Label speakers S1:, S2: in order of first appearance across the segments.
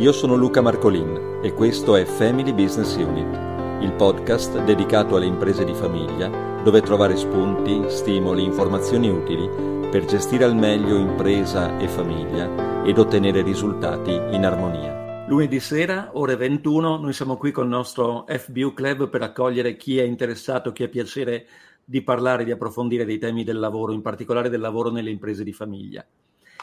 S1: Io sono Luca Marcolin e questo è Family Business Unit, il podcast dedicato alle imprese di famiglia dove trovare spunti, stimoli, informazioni utili per gestire al meglio impresa e famiglia ed ottenere risultati in armonia. Lunedì sera, ore 21, noi siamo qui con il nostro FBU Club per accogliere chi è interessato, chi ha piacere di parlare, di approfondire dei temi del lavoro, in particolare del lavoro nelle imprese di famiglia.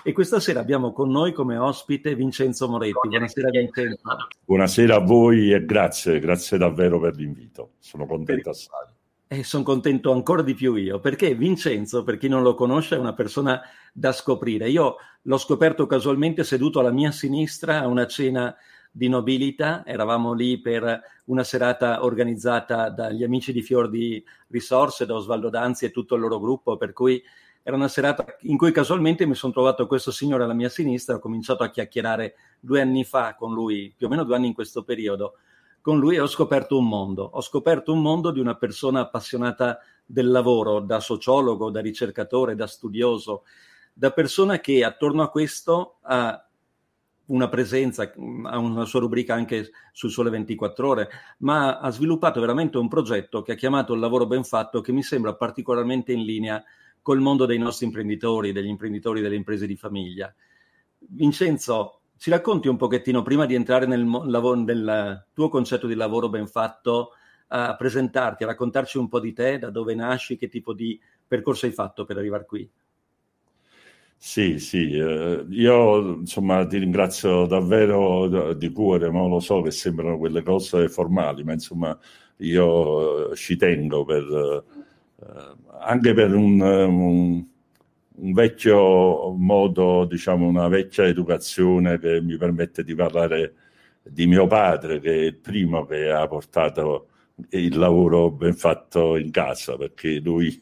S1: E questa sera abbiamo con noi come ospite Vincenzo Moretti. Buonasera Vincenzo.
S2: Buonasera a voi e grazie, grazie davvero per l'invito. Sono contento
S1: assai. E eh, sono contento ancora di più io, perché Vincenzo, per chi non lo conosce, è una persona da scoprire. Io l'ho scoperto casualmente seduto alla mia sinistra a una cena di nobilità, eravamo lì per una serata organizzata dagli amici di Fior di Risorse, da Osvaldo Danzi e tutto il loro gruppo, per cui era una serata in cui casualmente mi sono trovato questo signore alla mia sinistra, e ho cominciato a chiacchierare due anni fa con lui, più o meno due anni in questo periodo, con lui e ho scoperto un mondo, ho scoperto un mondo di una persona appassionata del lavoro, da sociologo, da ricercatore, da studioso, da persona che attorno a questo ha una presenza, mm, ha una sua rubrica anche sul Sole 24 ore, ma ha sviluppato veramente un progetto che ha chiamato Il lavoro ben fatto, che mi sembra particolarmente in linea con col mondo dei nostri imprenditori, degli imprenditori delle imprese di famiglia. Vincenzo, ci racconti un pochettino, prima di entrare nel, lavoro, nel tuo concetto di lavoro ben fatto, a presentarti, a raccontarci un po' di te, da dove nasci, che tipo di percorso hai fatto per arrivare qui?
S2: Sì, sì, eh, io insomma ti ringrazio davvero di cuore, ma lo so che sembrano quelle cose formali, ma insomma io eh, ci tengo per eh, anche per un, eh, un, un, vecchio modo, diciamo una vecchia educazione che mi permette di parlare di mio padre, che è il primo che ha portato il lavoro ben fatto in casa, perché lui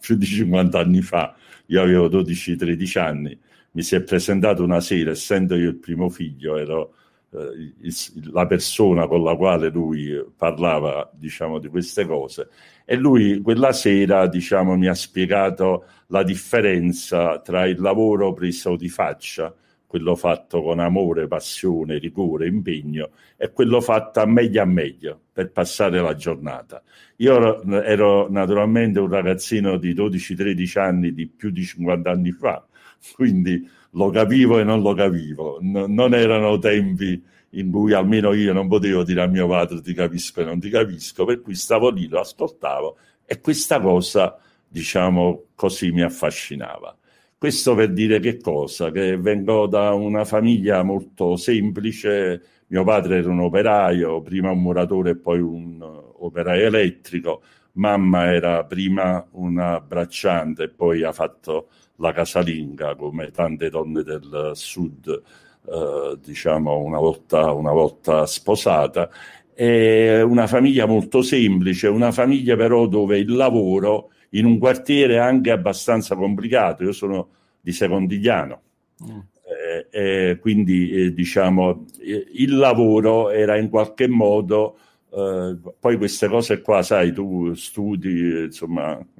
S2: più di 50 anni fa, io avevo 12-13 anni, mi si è presentato una sera, essendo io il primo figlio, ero eh, la persona con la quale lui parlava diciamo, di queste cose e lui quella sera diciamo, mi ha spiegato la differenza tra il lavoro preso di faccia, quello fatto con amore, passione, rigore, impegno e quello fatto a meglio a meglio per passare la giornata. Io ero naturalmente un ragazzino di 12-13 anni di più di 50 anni fa quindi lo capivo e non lo capivo. N- non erano tempi in cui almeno io non potevo dire a mio padre ti capisco e non ti capisco, per cui stavo lì, lo ascoltavo e questa cosa, diciamo così, mi affascinava. Questo per dire che cosa? Che vengo da una famiglia molto semplice, mio padre era un operaio, prima un muratore e poi un uh, operaio elettrico, mamma era prima una bracciante e poi ha fatto la casalinga, come tante donne del sud, eh, diciamo una volta, una volta sposata. È una famiglia molto semplice, una famiglia però dove il lavoro in un quartiere anche abbastanza complicato. Io sono di Secondigliano. Mm. Eh, eh quindi eh, diciamo eh, il lavoro era in qualche modo eh, poi queste cose qua, sai, tu studi, insomma,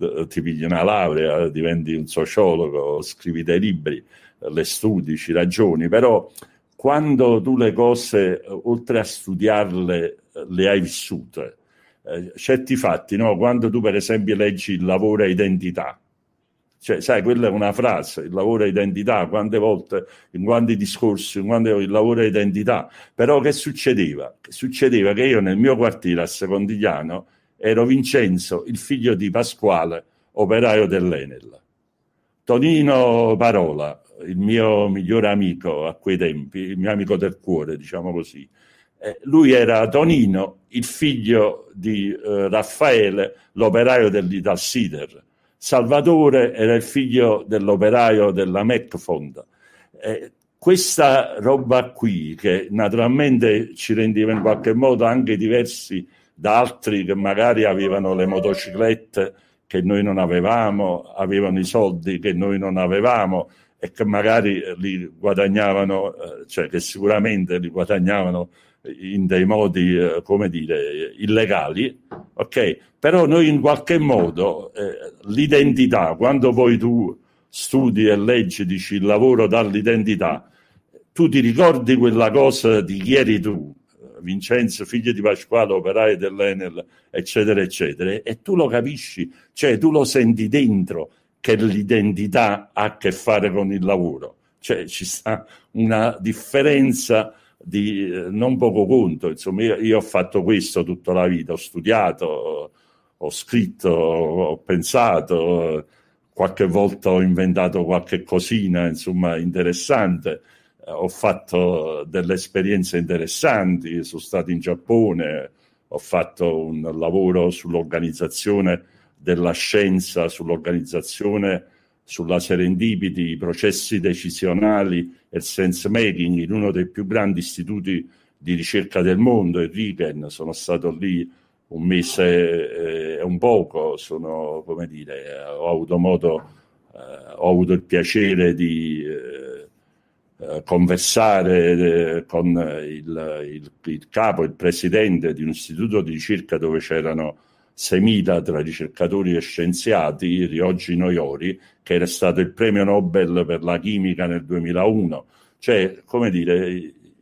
S2: eh, ti pigli una laurea, diventi un sociologo, scrivi dei libri, eh, le studi, ci ragioni, però quando tu le cose, eh, oltre a studiarle, le hai vissute, eh, certi fatti, no? quando tu per esempio leggi il lavoro e identità, cioè, sai, quella è una frase, il lavoro è identità, quante volte, in quanti discorsi, in quante, il lavoro è identità. Però che succedeva? Succedeva che io nel mio quartiere a Secondigliano ero Vincenzo, il figlio di Pasquale, operaio dell'Enel. Tonino Parola, il mio migliore amico a quei tempi, il mio amico del cuore, diciamo così, eh, lui era Tonino, il figlio di eh, Raffaele, l'operaio dal Sider. Salvatore era il figlio dell'operaio della Metfond. Eh, questa roba qui, che naturalmente ci rendeva in qualche modo anche diversi da altri che magari avevano le motociclette che noi non avevamo, avevano i soldi che noi non avevamo e che magari li guadagnavano, eh, cioè che sicuramente li guadagnavano in dei modi, eh, come dire, illegali, ok? Però noi in qualche modo eh, l'identità, quando poi tu studi e leggi, dici il lavoro dall'identità, tu ti ricordi quella cosa di chi eri tu, eh, Vincenzo, figlio di Pasquale, operaio dell'Enel, eccetera, eccetera, e tu lo capisci, cioè tu lo senti dentro che l'identità ha a che fare con il lavoro, cioè ci sta una differenza di eh, non poco conto. Insomma, io, io, ho fatto questo tutta la vita, ho studiato, ho, scritto, ho, pensato, qualche volta ho inventato qualche cosina, insomma, interessante. Eh, ho fatto delle esperienze interessanti, sono stato in Giappone, ho fatto un lavoro sull'organizzazione della scienza, sull'organizzazione sulla serendipiti, i processi decisionali e il sense making in uno dei più grandi istituti di ricerca del mondo, il RIGEN, sono stato lì un mese eh, e eh, un poco, sono, come dire, ho avuto modo, eh, ho avuto il piacere di eh, eh conversare eh, con il, il, il, capo, il presidente di un istituto di ricerca dove c'erano 6.000 tra ricercatori e scienziati, Ryoji Noyori, che era stato il premio Nobel per la chimica nel 2001. Cioè, come dire,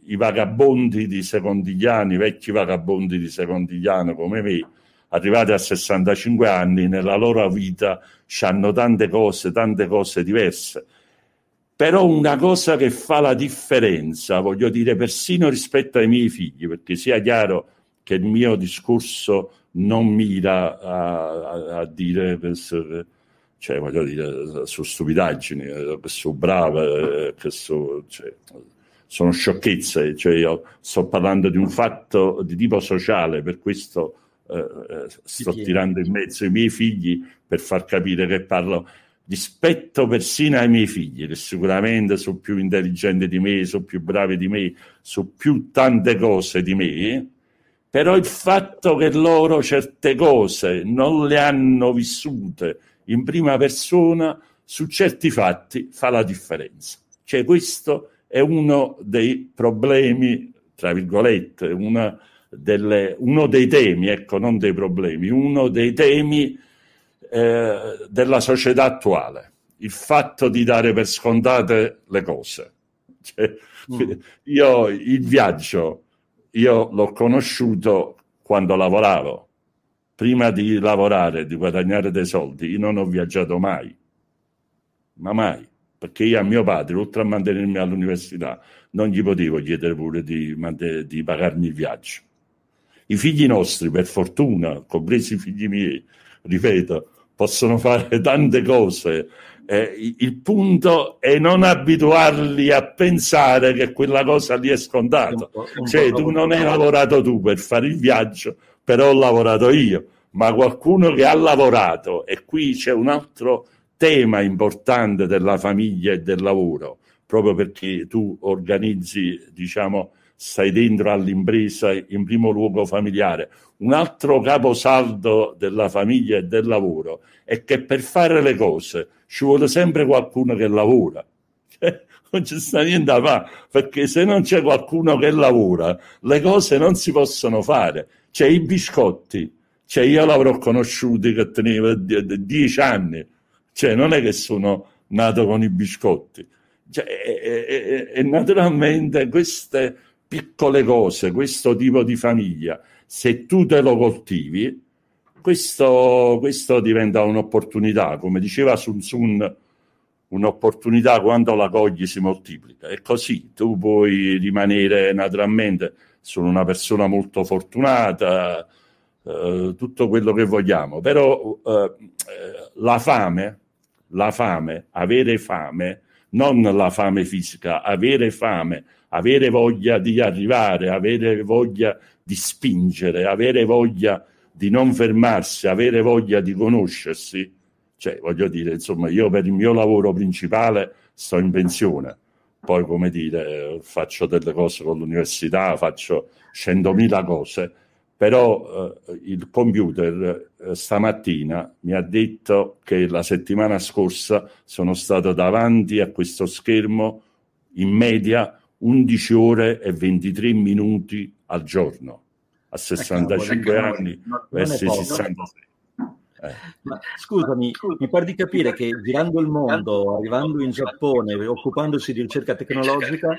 S2: i vagabondi di Secondigliano, i vecchi vagabondi di Secondigliano come me, arrivati a 65 anni, nella loro vita hanno tante cose, tante cose diverse. Però una cosa che fa la differenza, voglio dire, persino rispetto ai miei figli, perché sia chiaro che il mio discorso non mira a, a, a dire, per, cioè, voglio dire, su stupidaggini, su sono brave, eh, Cioè, sono sciocchezze, cioè io sto parlando di un fatto di tipo sociale, per questo eh, eh sto tirando in mezzo i miei figli per far capire che parlo rispetto persino ai miei figli, che sicuramente sono più intelligenti di me, sono più bravi di me, sono più tante cose di me, però il fatto che loro certe cose non le hanno vissute in prima persona su certi fatti fa la differenza. Cioè questo è uno dei problemi, tra virgolette, delle, uno dei temi, ecco, non dei problemi, uno dei temi eh, della società attuale, il fatto di dare per scontate le cose. Cioè, mm. Io il viaggio io l'ho conosciuto quando lavoravo. Prima di lavorare, di guadagnare dei soldi, io non ho viaggiato mai, ma mai, perché io a mio padre, oltre a mantenermi all'università, non gli potevo chiedere pure di, di pagarmi il viaggio. I figli nostri, per fortuna, compresi i figli miei, ripeto, possono fare tante cose eh, il punto è non abituarli a pensare che quella cosa lì è scontata. Cioè, tu non hai lavorato tu per fare il viaggio, però ho lavorato io. Ma qualcuno che ha lavorato, e qui c'è un altro tema importante della famiglia e del lavoro, proprio perché tu organizzi, diciamo, stai dentro all'impresa in primo luogo familiare. Un altro caposaldo della famiglia e del lavoro è che per fare le cose ci vuole sempre qualcuno che lavora. Eh, non ci sta niente a fare, perché se non c'è qualcuno che lavora, le cose non si possono fare. C'è i biscotti, c'è cioè, io l'avrò conosciuti che tenevo dieci anni, cioè non è che sono nato con i biscotti. Cioè, e, e, e naturalmente queste piccole cose, questo tipo di famiglia, se tu te lo coltivi, questo, questo diventa un'opportunità, come diceva Sun Sun, un'opportunità quando la cogli si moltiplica. E così tu puoi rimanere naturalmente, sono una persona molto fortunata, eh, tutto quello che vogliamo, però eh, la fame, la fame, avere fame, non la fame fisica, avere fame, avere voglia di arrivare, avere voglia di spingere, avere voglia di non fermarsi, avere voglia di conoscersi. Cioè, voglio dire, insomma, io per il mio lavoro principale sto in pensione, poi, come dire, faccio delle cose con l'università, faccio 100.000 cose, però eh, il computer eh, stamattina mi ha detto che la settimana scorsa sono stato davanti a questo schermo in media 11 ore e 23 minuti al giorno. A 65 eh, ecco, anni verso eh, 66. Eh.
S1: Ma, scusami, mi pare di capire che girando il mondo, arrivando in Giappone, occupandosi di ricerca tecnologica,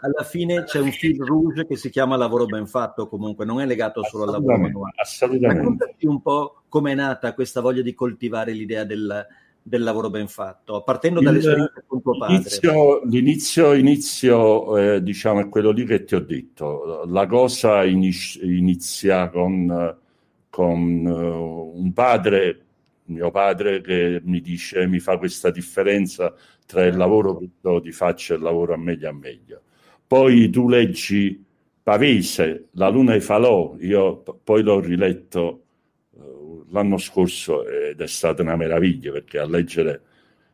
S1: alla fine c'è un fil rouge che si chiama lavoro ben fatto, comunque non è legato solo al lavoro manuale. Assolutamente. Raccontaci un po' come è nata questa voglia di coltivare l'idea del, del lavoro ben fatto, partendo dall'esperienza con tuo padre?
S2: L'inizio, l'inizio, inizio, eh, diciamo, è quello lì che ti ho detto. La cosa inizia con, con uh, un padre, mio padre, che mi dice, mi fa questa differenza tra il lavoro che do di faccia e il lavoro a meglio a meglio. Poi tu leggi Pavese, La luna e falò, io p- poi l'ho riletto l'anno scorso ed è stata una meraviglia perché a leggere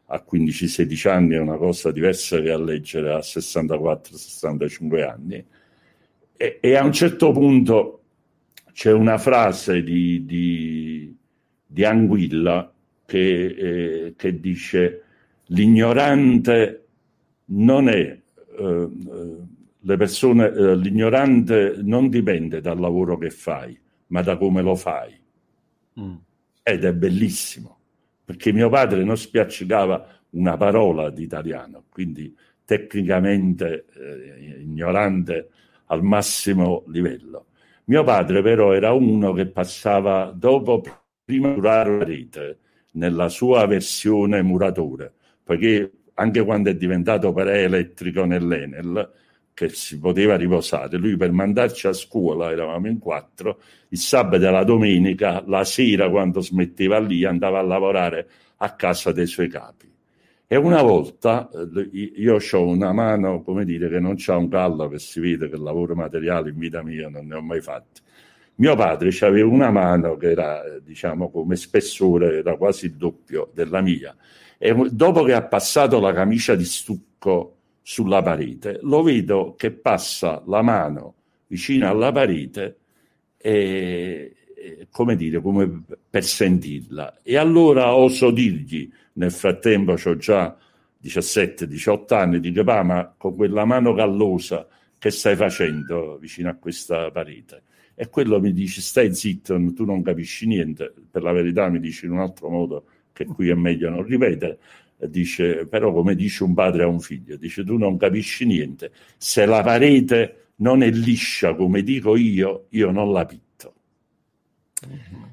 S2: a 15-16 anni è una cosa diversa che a leggere a 64-65 anni. E, e, a un certo punto c'è una frase di, di, di Anguilla che, eh, che, dice l'ignorante non è... Eh, le persone, eh, l'ignorante non dipende dal lavoro che fai, ma da come lo fai. Mm. Ed è bellissimo, perché mio padre non spiaccicava una parola di italiano, quindi tecnicamente eh, ignorante al massimo livello. Mio padre però era uno che passava dopo prima di curare la rete nella sua versione muratore, perché anche quando è diventato operaio elettrico nell'Enel, che si poteva riposare, lui per mandarci a scuola, eravamo in quattro, il sabato e la domenica, la sera quando smetteva lì, andava a lavorare a casa dei suoi capi. E una volta eh, io ho una mano, come dire, che non c'ha un callo, che si vede che il lavoro materiale in vita mia non ne ho mai fatti. Mio padre aveva una mano che era, eh, diciamo, come spessore, era quasi il doppio della mia. E dopo che ha passato la camicia di stucco sulla parete, lo vedo che passa la mano vicino alla parete e, come dire, come per sentirla. E allora oso dirgli, nel frattempo ho già 17-18 anni, dice, ah, ma con quella mano callosa che stai facendo vicino a questa parete? E quello mi dice, stai zitto, tu non capisci niente, per la verità mi dice in un altro modo che qui è meglio non ripetere, dice, però come dice un padre a un figlio, dice tu non capisci niente, se la parete non è liscia come dico io, io non la pitto. Mm-hmm.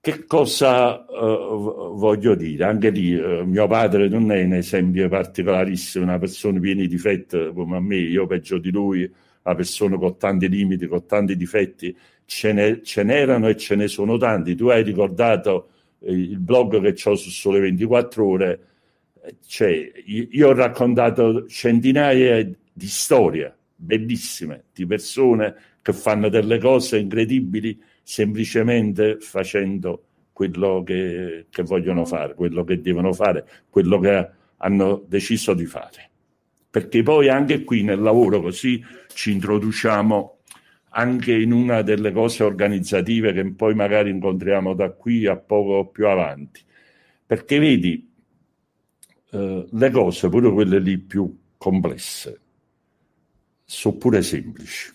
S2: Che cosa uh, voglio dire? Anche lì uh, mio padre non è un esempio particolarissimo, una persona piena di difetti come a me, io peggio di lui, una persona con tanti limiti, con tanti difetti, ce, ne, ce n'erano e ce ne sono tanti. Tu hai ricordato eh, il blog che ho su Sole 24 Ore, cioè, io ho raccontato centinaia di storie bellissime di persone che fanno delle cose incredibili semplicemente facendo quello che, che vogliono fare, quello che devono fare, quello che hanno deciso di fare. Perché poi anche qui nel lavoro così ci introduciamo anche in una delle cose organizzative che poi magari incontriamo da qui a poco più avanti. Perché vedi, eh, le cose, pure quelle lì più complesse, sono pure semplici.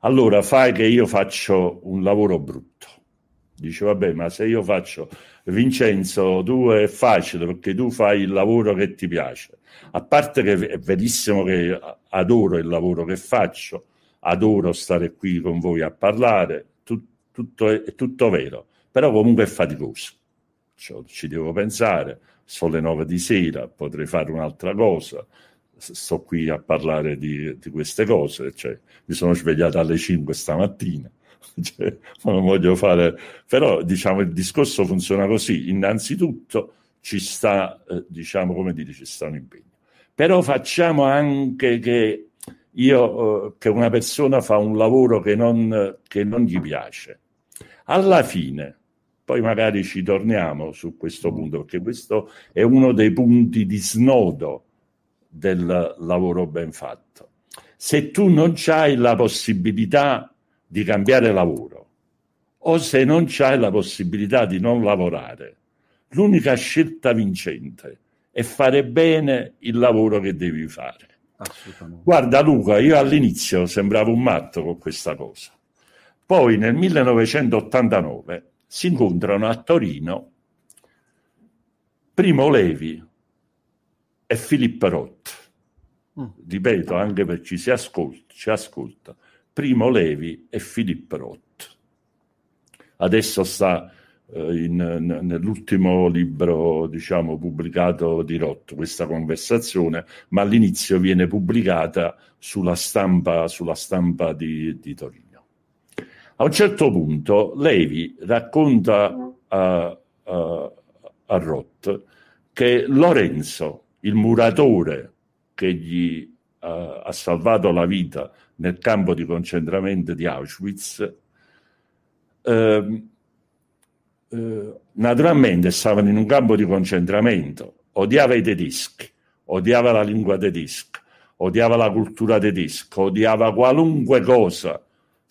S2: Allora fai che io faccio un lavoro brutto. Dice, vabbè, ma se io faccio Vincenzo, tu è facile perché tu fai il lavoro che ti piace. A parte che è verissimo che adoro il lavoro che faccio, adoro stare qui con voi a parlare, tu, tutto è, è tutto vero, però comunque è faticoso. Cioè, ci devo pensare, sono le nove di sera, potrei fare un'altra cosa, sto qui a parlare di, di queste cose, cioè, mi sono svegliato alle 5 stamattina. Cioè, non voglio fare, però diciamo il discorso funziona così. Innanzitutto ci sta, eh, diciamo come dire, ci sta un impegno. Però facciamo anche che io, eh, che una persona fa un lavoro che non, che non gli piace. Alla fine, poi magari ci torniamo su questo mm. punto, perché questo è uno dei punti di snodo del lavoro ben fatto. Se tu non hai la possibilità di cambiare lavoro o se non hai la possibilità di non lavorare, l'unica scelta vincente è fare bene il lavoro che devi fare. Guarda Luca, io all'inizio sembravo un matto con questa cosa. Poi nel 1989 si incontrano a Torino Primo Levi e Filippo Rott. Mm. Ripeto, anche per chi si ascolta, ci ascolta, Primo Levi e Filippo Rott. Adesso sta eh, in, nell'ultimo libro, diciamo, pubblicato di Rott questa conversazione, ma all'inizio viene pubblicata sulla stampa, sulla stampa di, di Torino. A un certo punto Levi racconta a, a, a Roth che Lorenzo, il muratore che gli uh, ha salvato la vita nel campo di concentramento di Auschwitz, eh, eh, naturalmente stavano in un campo di concentramento, odiava i tedeschi, odiava la lingua tedesca, odiava la cultura tedesca, odiava qualunque cosa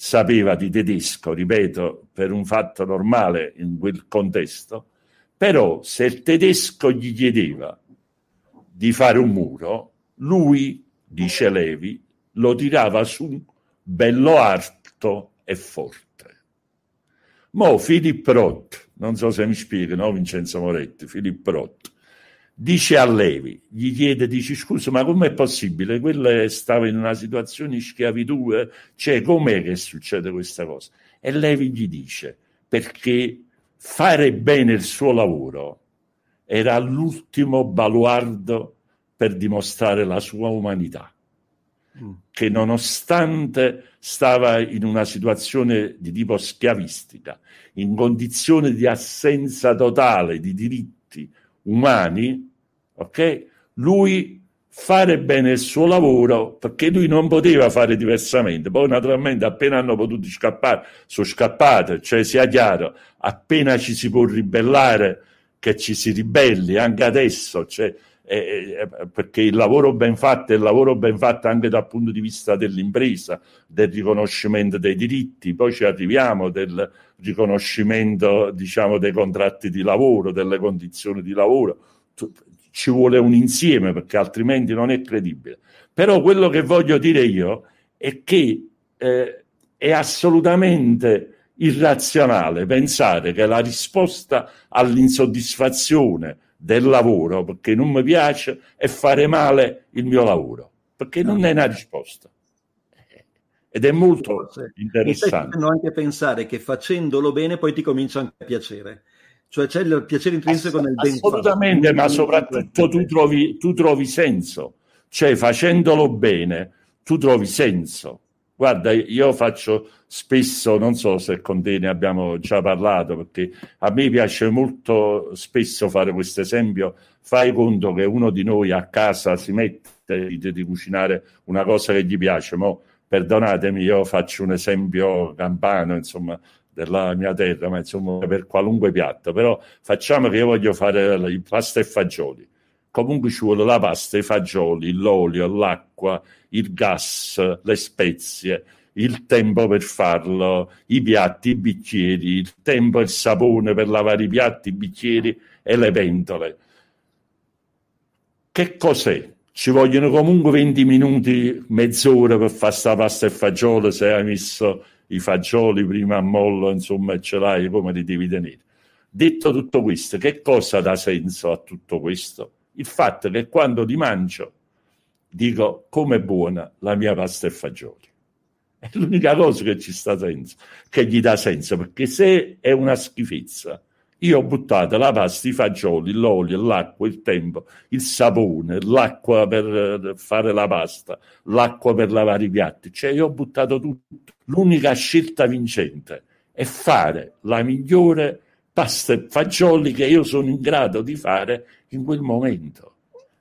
S2: sapeva di tedesco, ripeto, per un fatto normale in quel contesto, però se il tedesco gli chiedeva di fare un muro, lui, dice Levi, lo tirava su bello alto e forte. Mo' Philip Roth, non so se mi spiega, no Vincenzo Moretti, Philip Roth, dice a Levi, gli chiede, dice scusa ma com'è possibile? Quella stava in una situazione di schiavitù, cioè com'è che succede questa cosa? E Levi gli dice perché fare bene il suo lavoro era l'ultimo baluardo per dimostrare la sua umanità, mm. che nonostante stava in una situazione di tipo schiavistica, in condizione di assenza totale di diritti umani, ok? Lui fare bene il suo lavoro perché lui non poteva fare diversamente. Poi, naturalmente, appena hanno potuto scappare, sono scappate, cioè sia chiaro, appena ci si può ribellare, che ci si ribelli anche adesso, cioè, eh, eh, perché il lavoro ben fatto è il lavoro ben fatto anche dal punto di vista dell'impresa, del riconoscimento dei diritti, poi ci arriviamo del riconoscimento diciamo, dei contratti di lavoro, delle condizioni di lavoro ci vuole un insieme perché altrimenti non è credibile. Però quello che voglio dire io è che eh, è assolutamente irrazionale pensare che la risposta all'insoddisfazione del lavoro perché non mi piace è fare male il mio lavoro, perché non è una risposta ed è molto interessante. E
S1: stai anche pensare che facendolo bene poi ti comincia anche a piacere. Cioè c'è il piacere intrinseco nel
S2: ben Assolutamente, ma soprattutto tu trovi, tu trovi senso. Cioè facendolo bene, tu trovi senso. Guarda, io faccio spesso, non so se con te ne abbiamo già parlato, perché a me piace molto spesso fare questo esempio. Fai conto che uno di noi a casa si mette di cucinare una cosa che gli piace, ma perdonatemi, io faccio un esempio campano, insomma, della mia terra, ma insomma per qualunque piatto, però facciamo che io voglio fare pasta e fagioli. Comunque ci vuole la pasta, i fagioli, l'olio, l'acqua, il gas, le spezie, il tempo per farlo, i piatti, i bicchieri, il tempo e il sapone per lavare i piatti, i bicchieri e le pentole. Che cos'è? Ci vogliono comunque 20 minuti, mezz'ora per fare sta pasta e fagioli se hai messo i fagioli prima a mollo, insomma, e ce l'hai, come li devi tenere. Detto tutto questo, che cosa dà senso a tutto questo? Il fatto che quando li mangio dico come è buona la mia pasta e fagioli. È l'unica cosa che ci sta senso, che gli dà senso, perché se è una schifezza, io ho buttato la pasta, i fagioli, l'olio, l'acqua, il tempo, il sapone, l'acqua per eh, fare la pasta, l'acqua per lavare i piatti, cioè io ho buttato tutto. L'unica scelta vincente è fare la migliore pasta e fagioli che io sono in grado di fare in quel momento.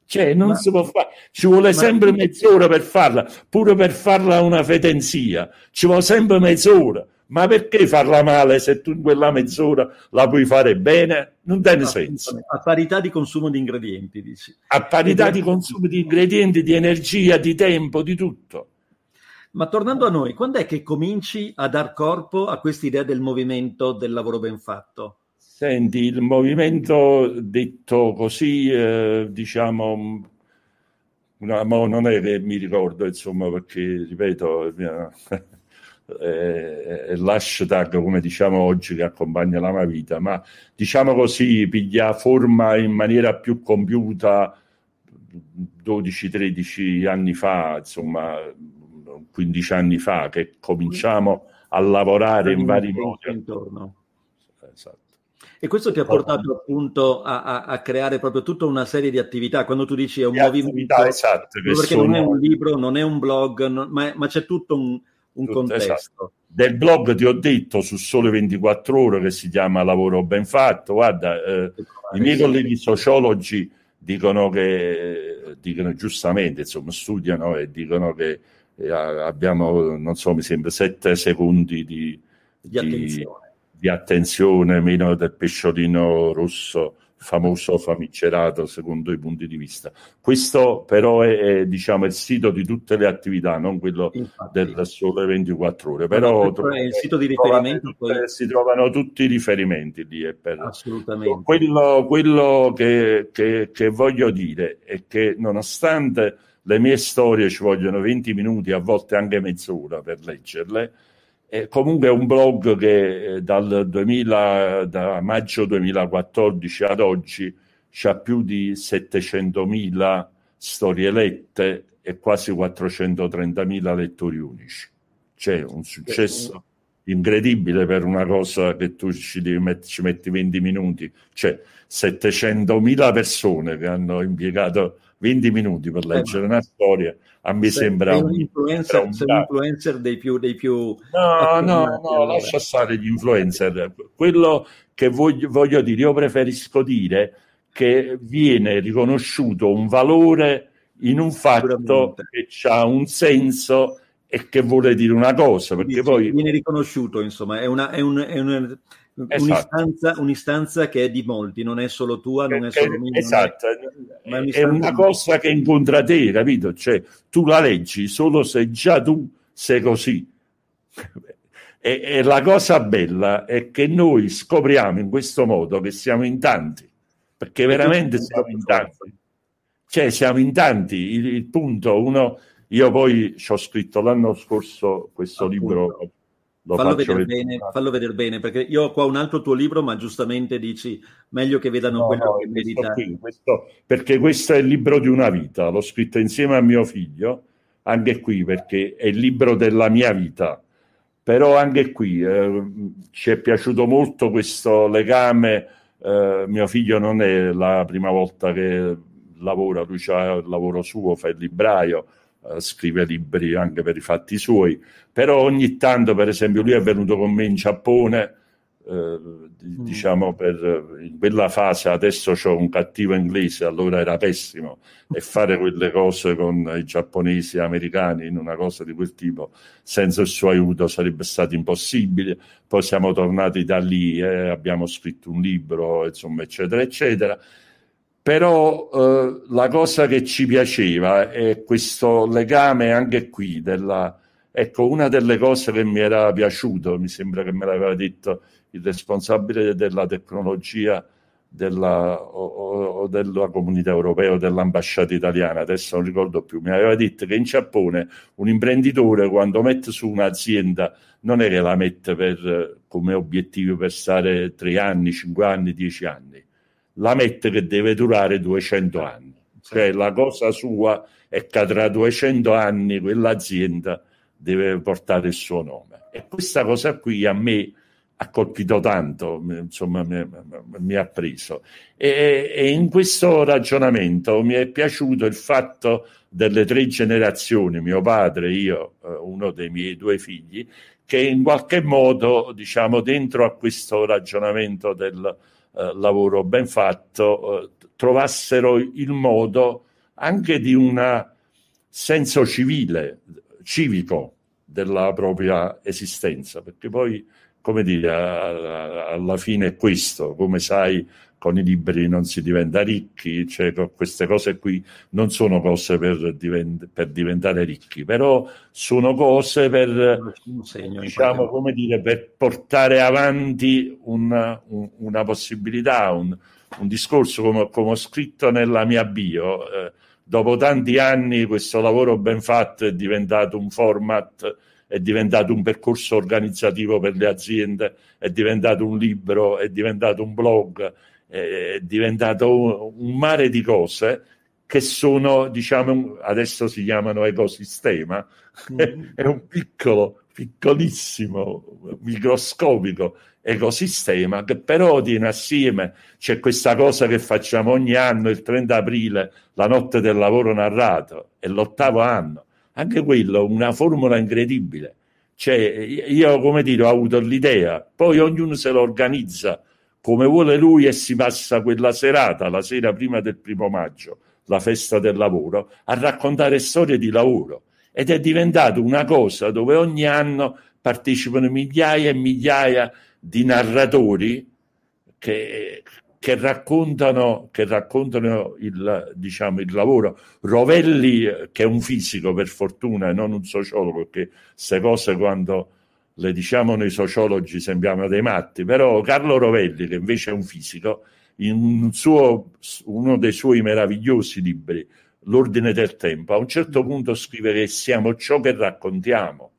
S2: Cioè, non ma, si può fare, ci vuole sempre mezz'ora per farla, pure per farla una fetenzia, ci vuole sempre mezz'ora ma perché farla male se tu in quella mezz'ora la puoi fare bene? Non tiene senso. A parità di consumo di ingredienti, dici. A parità di consumo di ingredienti, di energia, di tempo, di tutto.
S1: Ma tornando a noi, quando è che cominci a dar corpo a quest'idea del movimento del lavoro ben fatto?
S2: Senti, il movimento detto così, eh, diciamo, no, non è che mi ricordo, insomma, perché ripeto, eh, eh, eh, l'hashtag, come diciamo oggi, che accompagna la mia vita, ma diciamo così, piglia forma in maniera più compiuta 12-13 anni fa, insomma 15 anni fa, che cominciamo a lavorare in vari modi. Intorno. Esatto.
S1: E questo ti ha portato appunto a, a, a, creare proprio tutta una serie di attività. Quando tu dici è un di movimento, attività, esatto, perché sono... non è un libro, non è un blog, non, ma, ma, c'è tutto un, un Tutto, esatto. contesto. Esatto.
S2: Del blog ti ho detto su Sole 24 Ore che si chiama Lavoro Ben Fatto, guarda, eh, i miei colleghi sociologi dicono che, eh, dicono giustamente, insomma, studiano e dicono che eh, abbiamo, non so, mi sembra sette secondi di, di, attenzione. di attenzione, meno del pesciolino rosso famoso famicerato secondo i punti di vista. Questo però è, è diciamo, il sito di tutte le attività, non quello Infatti. del sole 24 ore. Però tro- è il sito di riferimento. Trovano, poi... Si trovano tutti i riferimenti lì. Per... Assolutamente. Quello, quello che, che, che voglio dire è che nonostante le mie storie ci vogliono 20 minuti, a volte anche mezz'ora per leggerle, eh, comunque è un blog che eh, dal 2000, da maggio 2014 ad oggi ha più di 700.000 storie lette e quasi 430.000 lettori unici. C'è un successo incredibile per una cosa che tu ci, met- ci metti 20 minuti. Cioè, 700.000 persone che hanno impiegato 20 minuti per eh, leggere eh, una storia, a me sembra un, influencer, un, un influencer dei più, dei più
S1: No, no, no, eh.
S2: lascia stare gli influencer. Quello che voglio, voglio dire, io preferisco dire che viene riconosciuto un valore in un fatto che ha un senso e che vuole dire una cosa, perché Quindi, poi... Viene riconosciuto, insomma, è, una, è, un, è, un,
S1: Esatto. Un'istanza, un'istanza, che è di molti,
S2: non è solo tua, non è solo mia. Esatto, è, è, è, una cosa che incontra te, capito? Cioè, tu la leggi solo se già tu sei così. E, e la cosa bella è che noi scopriamo in questo modo che siamo in tanti, perché veramente siamo in tanti. Cioè, siamo in tanti. Il, il punto, uno, io poi ci ho scritto l'anno scorso questo Appunto. libro fallo vedere,
S1: bene, fallo vedere bene, perché io ho qua un altro tuo libro, ma giustamente dici meglio che vedano no, quello no, che merita. Qui,
S2: questo, perché questo è il libro di una vita, l'ho scritto insieme a mio figlio, anche qui perché è il libro della mia vita. Però anche qui eh, ci è piaciuto molto questo legame. Eh, mio figlio non è la prima volta che lavora, lui ha il lavoro suo, fa il libraio, eh, scrive libri anche per i fatti suoi, però ogni tanto, per esempio, lui è venuto con me in Giappone, eh, mm. diciamo, per, in quella fase, adesso ho un cattivo inglese, allora era pessimo, e fare quelle cose con i giapponesi, americani, in una cosa di quel tipo, senza il suo aiuto sarebbe stato impossibile. Poi siamo tornati da lì e eh, abbiamo scritto un libro, insomma, eccetera, eccetera però eh, la cosa che ci piaceva è questo legame anche qui della, ecco una delle cose che mi era piaciuto mi sembra che me l'aveva detto il responsabile della tecnologia della, o, o della comunità europea o dell'ambasciata italiana adesso non ricordo più mi aveva detto che in Giappone un imprenditore quando mette su un'azienda non è che la mette per, come obiettivo per stare tre anni, cinque anni, dieci anni la mette che deve durare 200 eh, anni. Cioè la cosa sua è che tra 200 anni quell'azienda deve portare il suo nome. E questa cosa qui a me ha colpito tanto, insomma mi, mi ha preso. E, e, in questo ragionamento mi è piaciuto il fatto delle tre generazioni, mio padre, io, eh, uno dei miei due figli, che in qualche modo, diciamo, dentro a questo ragionamento del, eh, lavoro ben fatto, eh, trovassero il modo anche di un senso civile, civico della propria esistenza, perché poi, come dire, alla fine è questo, come sai, con i libri non si diventa ricchi, cioè queste cose qui non sono cose per, divent- per diventare ricchi, però sono cose per, diciamo, come dire, per portare avanti una, una possibilità, un, un discorso come, come, ho scritto nella mia bio. Eh, dopo tanti anni questo lavoro ben fatto è diventato un format è diventato un percorso organizzativo per le aziende, è diventato un libro, è diventato un blog, è diventato un mare di cose che sono, diciamo, adesso si chiamano ecosistema, mm. è un piccolo, piccolissimo, microscopico ecosistema che però tiene assieme, c'è questa cosa che facciamo ogni anno, il 30 aprile, la notte del lavoro narrato, è l'ottavo anno, anche quello una formula incredibile. Cioè, io, come dire, ho avuto l'idea, poi ognuno se lo organizza come vuole lui e si passa quella serata, la sera prima del primo maggio, la festa del lavoro, a raccontare storie di lavoro. Ed è diventato una cosa dove ogni anno partecipano migliaia e migliaia di narratori che, che raccontano, che raccontano il, diciamo, il, lavoro. Rovelli, eh, che è un fisico per fortuna e non un sociologo, perché queste cose quando le diciamo noi sociologi sembriamo dei matti, però Carlo Rovelli, che invece è un fisico, in un suo, uno dei suoi meravigliosi libri, L'ordine del tempo, a un certo punto scrive che siamo ciò che raccontiamo,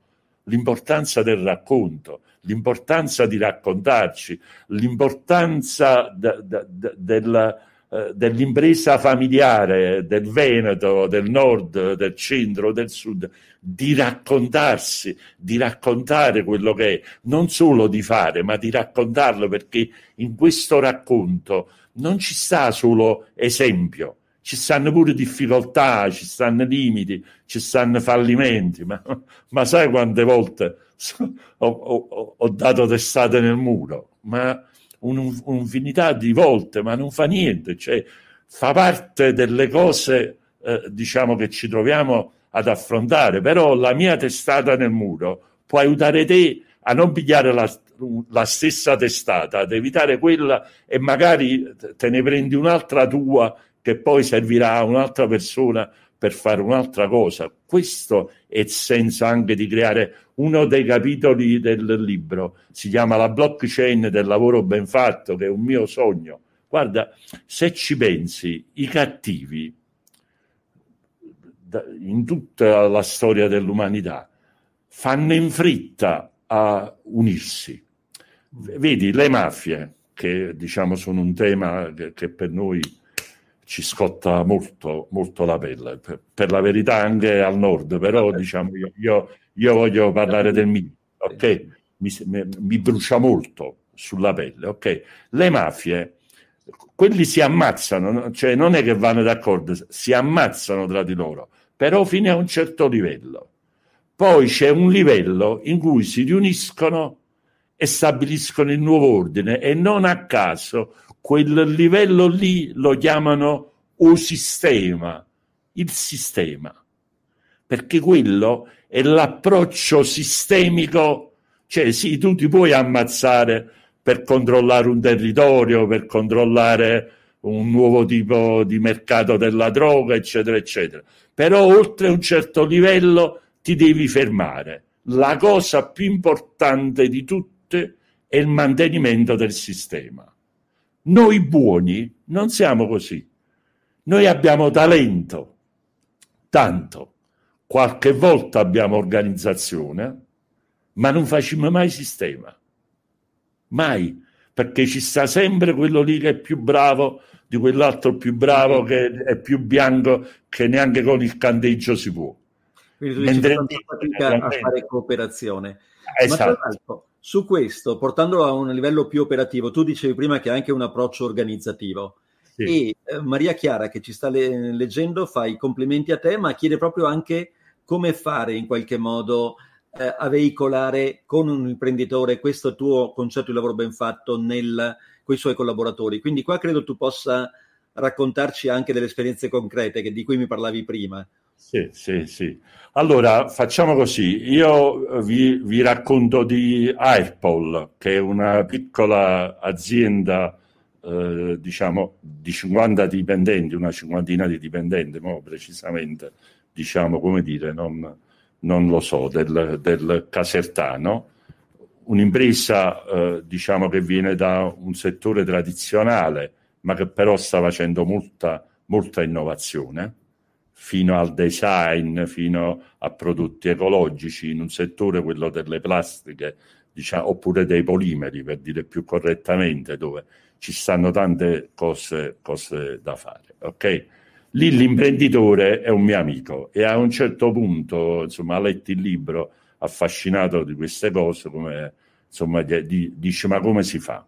S2: l'importanza del racconto, l'importanza di raccontarci, l'importanza da, da, da, della, eh, dell'impresa familiare del Veneto, del nord, del centro, del sud, di raccontarsi, di raccontare quello che è, non solo di fare, ma di raccontarlo, perché in questo racconto non ci sta solo esempio, ci stanno pure difficoltà, ci stanno limiti, ci stanno fallimenti, ma, ma sai quante volte ho, ho, ho dato testate nel muro, ma un'infinità di volte, ma non fa niente, cioè, fa parte delle cose eh, diciamo che ci troviamo ad affrontare, però la mia testata nel muro può aiutare te a non pigliare la, la stessa testata, ad evitare quella e magari te ne prendi un'altra tua che poi servirà a un'altra persona per fare un'altra cosa. Questo è il senso anche di creare uno dei capitoli del libro, si chiama La blockchain del lavoro ben fatto, che è un mio sogno. Guarda, se ci pensi, i cattivi in tutta la storia dell'umanità fanno in fretta a unirsi. Vedi, le mafie, che diciamo sono un tema che, che per noi ci scotta molto, molto la pelle, per, per la verità anche al nord, però diciamo io, io, io voglio parlare del mio, ok? Mi, mi brucia molto sulla pelle, ok? Le mafie, quelli si ammazzano, cioè non è che vanno d'accordo, si ammazzano tra di loro, però fino a un certo livello. Poi c'è un livello in cui si riuniscono e stabiliscono il nuovo ordine e non a caso Quel livello lì lo chiamano o sistema, il sistema, perché quello è l'approccio sistemico, cioè sì, tu ti puoi ammazzare per controllare un territorio, per controllare un nuovo tipo di mercato della droga, eccetera, eccetera. Però oltre un certo livello ti devi fermare. La cosa più importante di tutte è il mantenimento del sistema. Noi buoni non siamo così. Noi abbiamo talento, tanto. Qualche volta abbiamo organizzazione, ma non facciamo mai sistema. Mai, perché ci sta sempre quello lì che è più bravo di quell'altro più bravo che è più bianco che neanche con il candeggio si può.
S1: Quindi tu dici Mentre... fatica a fare cooperazione.
S2: Esatto. Su questo, portandolo a un livello più
S1: operativo, tu dicevi prima che è anche un approccio organizzativo. Sì. E eh, Maria Chiara, che ci sta le- leggendo, fa i complimenti a te, ma chiede proprio anche come fare in qualche modo eh, a veicolare con un imprenditore questo tuo concetto di lavoro ben fatto nel, con i suoi collaboratori. Quindi qua credo tu possa raccontarci anche delle esperienze concrete che, di cui mi parlavi prima.
S2: Sì, sì, sì. Allora, facciamo così. Io vi, vi racconto di Airpol, che è una piccola azienda, eh, diciamo, di 50 dipendenti, una cinquantina di dipendenti, ma precisamente, diciamo, come dire, non, non lo so, del, del Casertano. Un'impresa, eh, diciamo, che viene da un settore tradizionale, ma che però sta facendo molta, molta innovazione fino al design, fino a prodotti ecologici, in un settore, quello delle plastiche, diciamo, oppure dei polimeri, per dire più correttamente, dove ci stanno tante cose, cose da fare. Okay? Lì l'imprenditore è un mio amico e a un certo punto, insomma, ha letto il libro affascinato di queste cose, come, insomma, di, dice ma come si fa?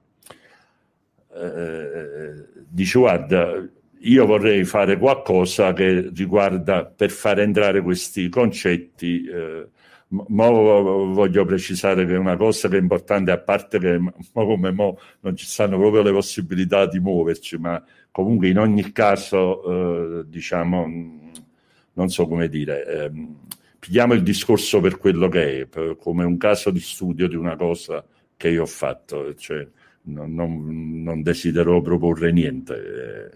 S2: Eh, eh dice guarda, io vorrei fare qualcosa che riguarda per far entrare questi concetti. Eh, mo voglio precisare che una cosa che è importante, a parte che mo come mo non ci stanno proprio le possibilità di muoverci, ma comunque in ogni caso, eh, diciamo, non so come dire, eh, pigliamo il discorso per quello che è, per, come un caso di studio di una cosa che io ho fatto, cioè, non, non, non desidero proporre niente.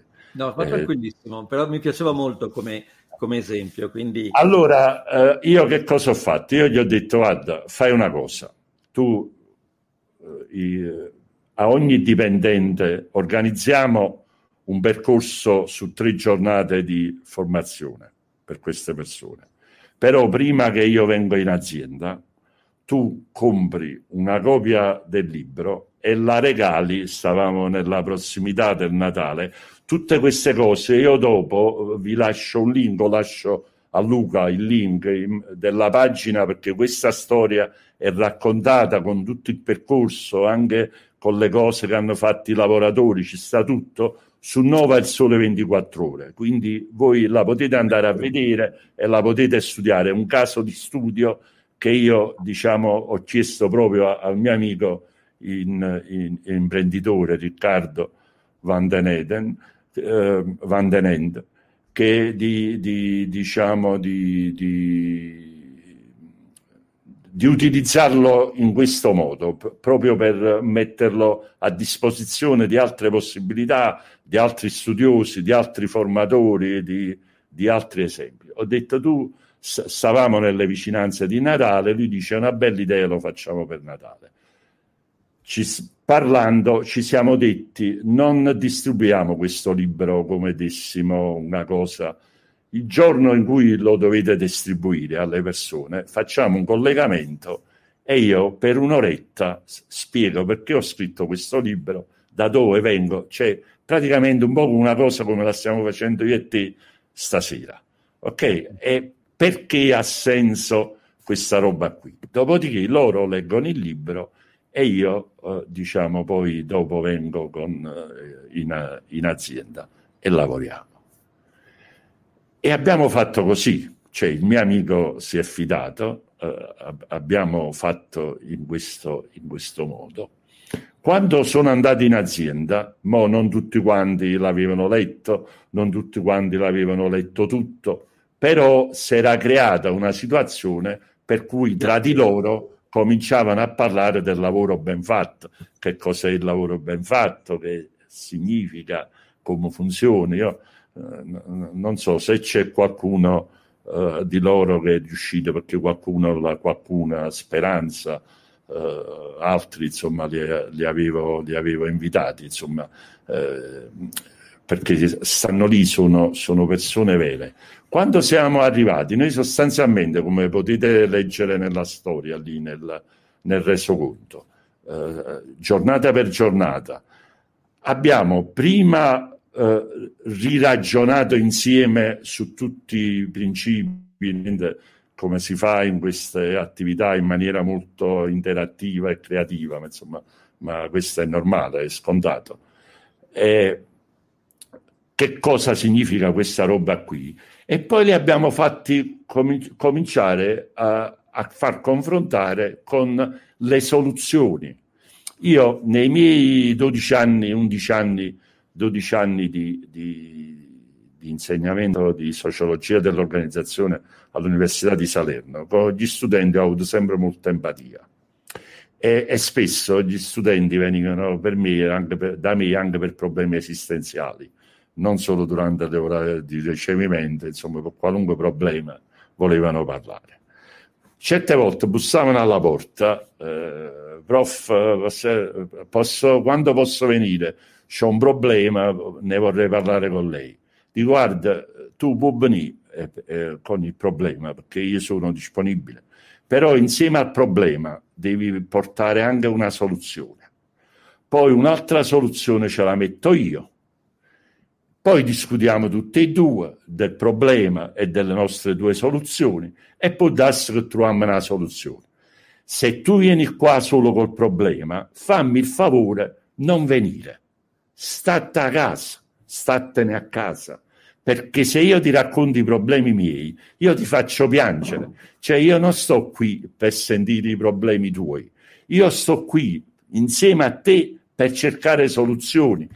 S2: Eh No, ma eh.
S1: tranquillissimo, eh, però mi piaceva molto come, come esempio. Quindi...
S2: Allora, eh, io che cosa ho fatto? Io gli ho detto, guarda, fai una cosa, tu eh, i, eh, a ogni dipendente organizziamo un percorso su tre giornate di formazione per queste persone. Però prima che io venga in azienda, tu compri una copia del libro e la regali, stavamo nella prossimità del Natale, tutte queste cose io dopo eh, vi lascio un link, lo lascio a Luca il link della pagina perché questa storia è raccontata con tutto il percorso, anche con le cose che hanno fatto i lavoratori, ci sta tutto su Nova il Sole 24 ore. Quindi voi la potete andare a vedere e la potete studiare. È un caso di studio che io diciamo ho chiesto proprio al mio amico in, in, imprenditore Riccardo Van den Eden eh, Van den End che di, di diciamo di, di, di, utilizzarlo in questo modo p- proprio per metterlo a disposizione di altre possibilità di altri studiosi di altri formatori di, di altri esempi ho detto tu stavamo nelle vicinanze di Natale, lui dice una bella idea, lo facciamo per Natale. Ci, Parlando ci siamo detti non distribuiamo questo libro come dessimo una cosa. Il giorno in cui lo dovete distribuire alle persone facciamo un collegamento e io per un'oretta spiego perché ho scritto questo libro, da dove vengo, cioè praticamente un po' una cosa come la stiamo facendo io e te stasera. Ok? E perché ha senso questa roba qui? Dopodiché loro leggono il libro e io eh, diciamo poi dopo vengo con, eh, in, eh, in, azienda e lavoriamo. E abbiamo fatto così, cioè il mio amico si è fidato, eh, abbiamo fatto in questo, in questo modo. Quando sono andato in azienda, mo non tutti quanti l'avevano letto, non tutti quanti l'avevano letto tutto, però si era creata una situazione per cui tra di loro cominciavano a parlare del lavoro ben fatto. Che cos'è il lavoro ben fatto? Che significa? Come funziona? Io eh, non so se c'è qualcuno eh, di loro che è riuscito, perché qualcuno la qualcuna speranza, eh, altri insomma li, li, avevo, li, avevo, invitati, insomma eh, perché stanno lì, sono, sono persone vere. Quando siamo arrivati, noi sostanzialmente, come potete leggere nella storia, lì nel, nel resoconto, eh, giornata per giornata, abbiamo prima eh, riragionato insieme su tutti i principi, come si fa in queste attività in maniera molto interattiva e creativa, ma, insomma, ma questo è normale, è scontato. E che cosa significa questa roba qui e poi li abbiamo fatti cominciare a, a far confrontare con le soluzioni. Io nei miei 12 anni, 11 anni, 12 anni di, di, di insegnamento di sociologia dell'organizzazione all'Università di Salerno, con gli studenti ho avuto sempre molta empatia. E, e spesso gli studenti venivano per me, anche per, da me anche per problemi esistenziali non solo durante le ore di ricevimento, insomma, per qualunque problema volevano parlare. Certe volte bussavano alla porta, eh, prof, posso, quando posso venire? C'è un problema, ne vorrei parlare con lei. Di guarda, tu puoi venire eh, eh, con il problema, perché io sono disponibile. Però insieme al problema devi portare anche una soluzione. Poi un'altra soluzione ce la metto io poi discutiamo tutti e due del problema e delle nostre due soluzioni e può darsi che troviamo una soluzione. Se tu vieni qua solo col problema, fammi il favore, non venire. State a casa, statene a casa perché se io ti racconto i problemi miei, io ti faccio piangere. Cioè io non sto qui per sentire i problemi tuoi, io sto qui insieme a te per cercare soluzioni,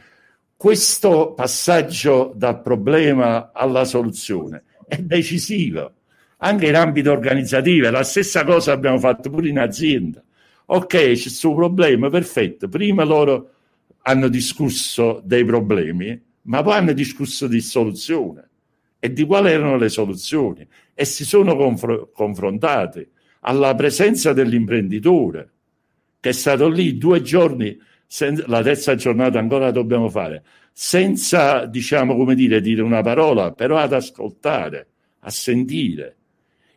S2: questo passaggio dal problema alla soluzione è decisivo anche in ambito organizzativo. La stessa cosa abbiamo fatto pure in azienda. Ok, c'è il problema, perfetto. Prima loro hanno discusso dei problemi, ma poi hanno discusso di soluzione e di quali erano le soluzioni e si sono confr- confrontati alla presenza dell'imprenditore che è stato lì due giorni senza, la terza giornata ancora la dobbiamo fare, senza, diciamo, come dire, dire una parola, però ad ascoltare, a sentire.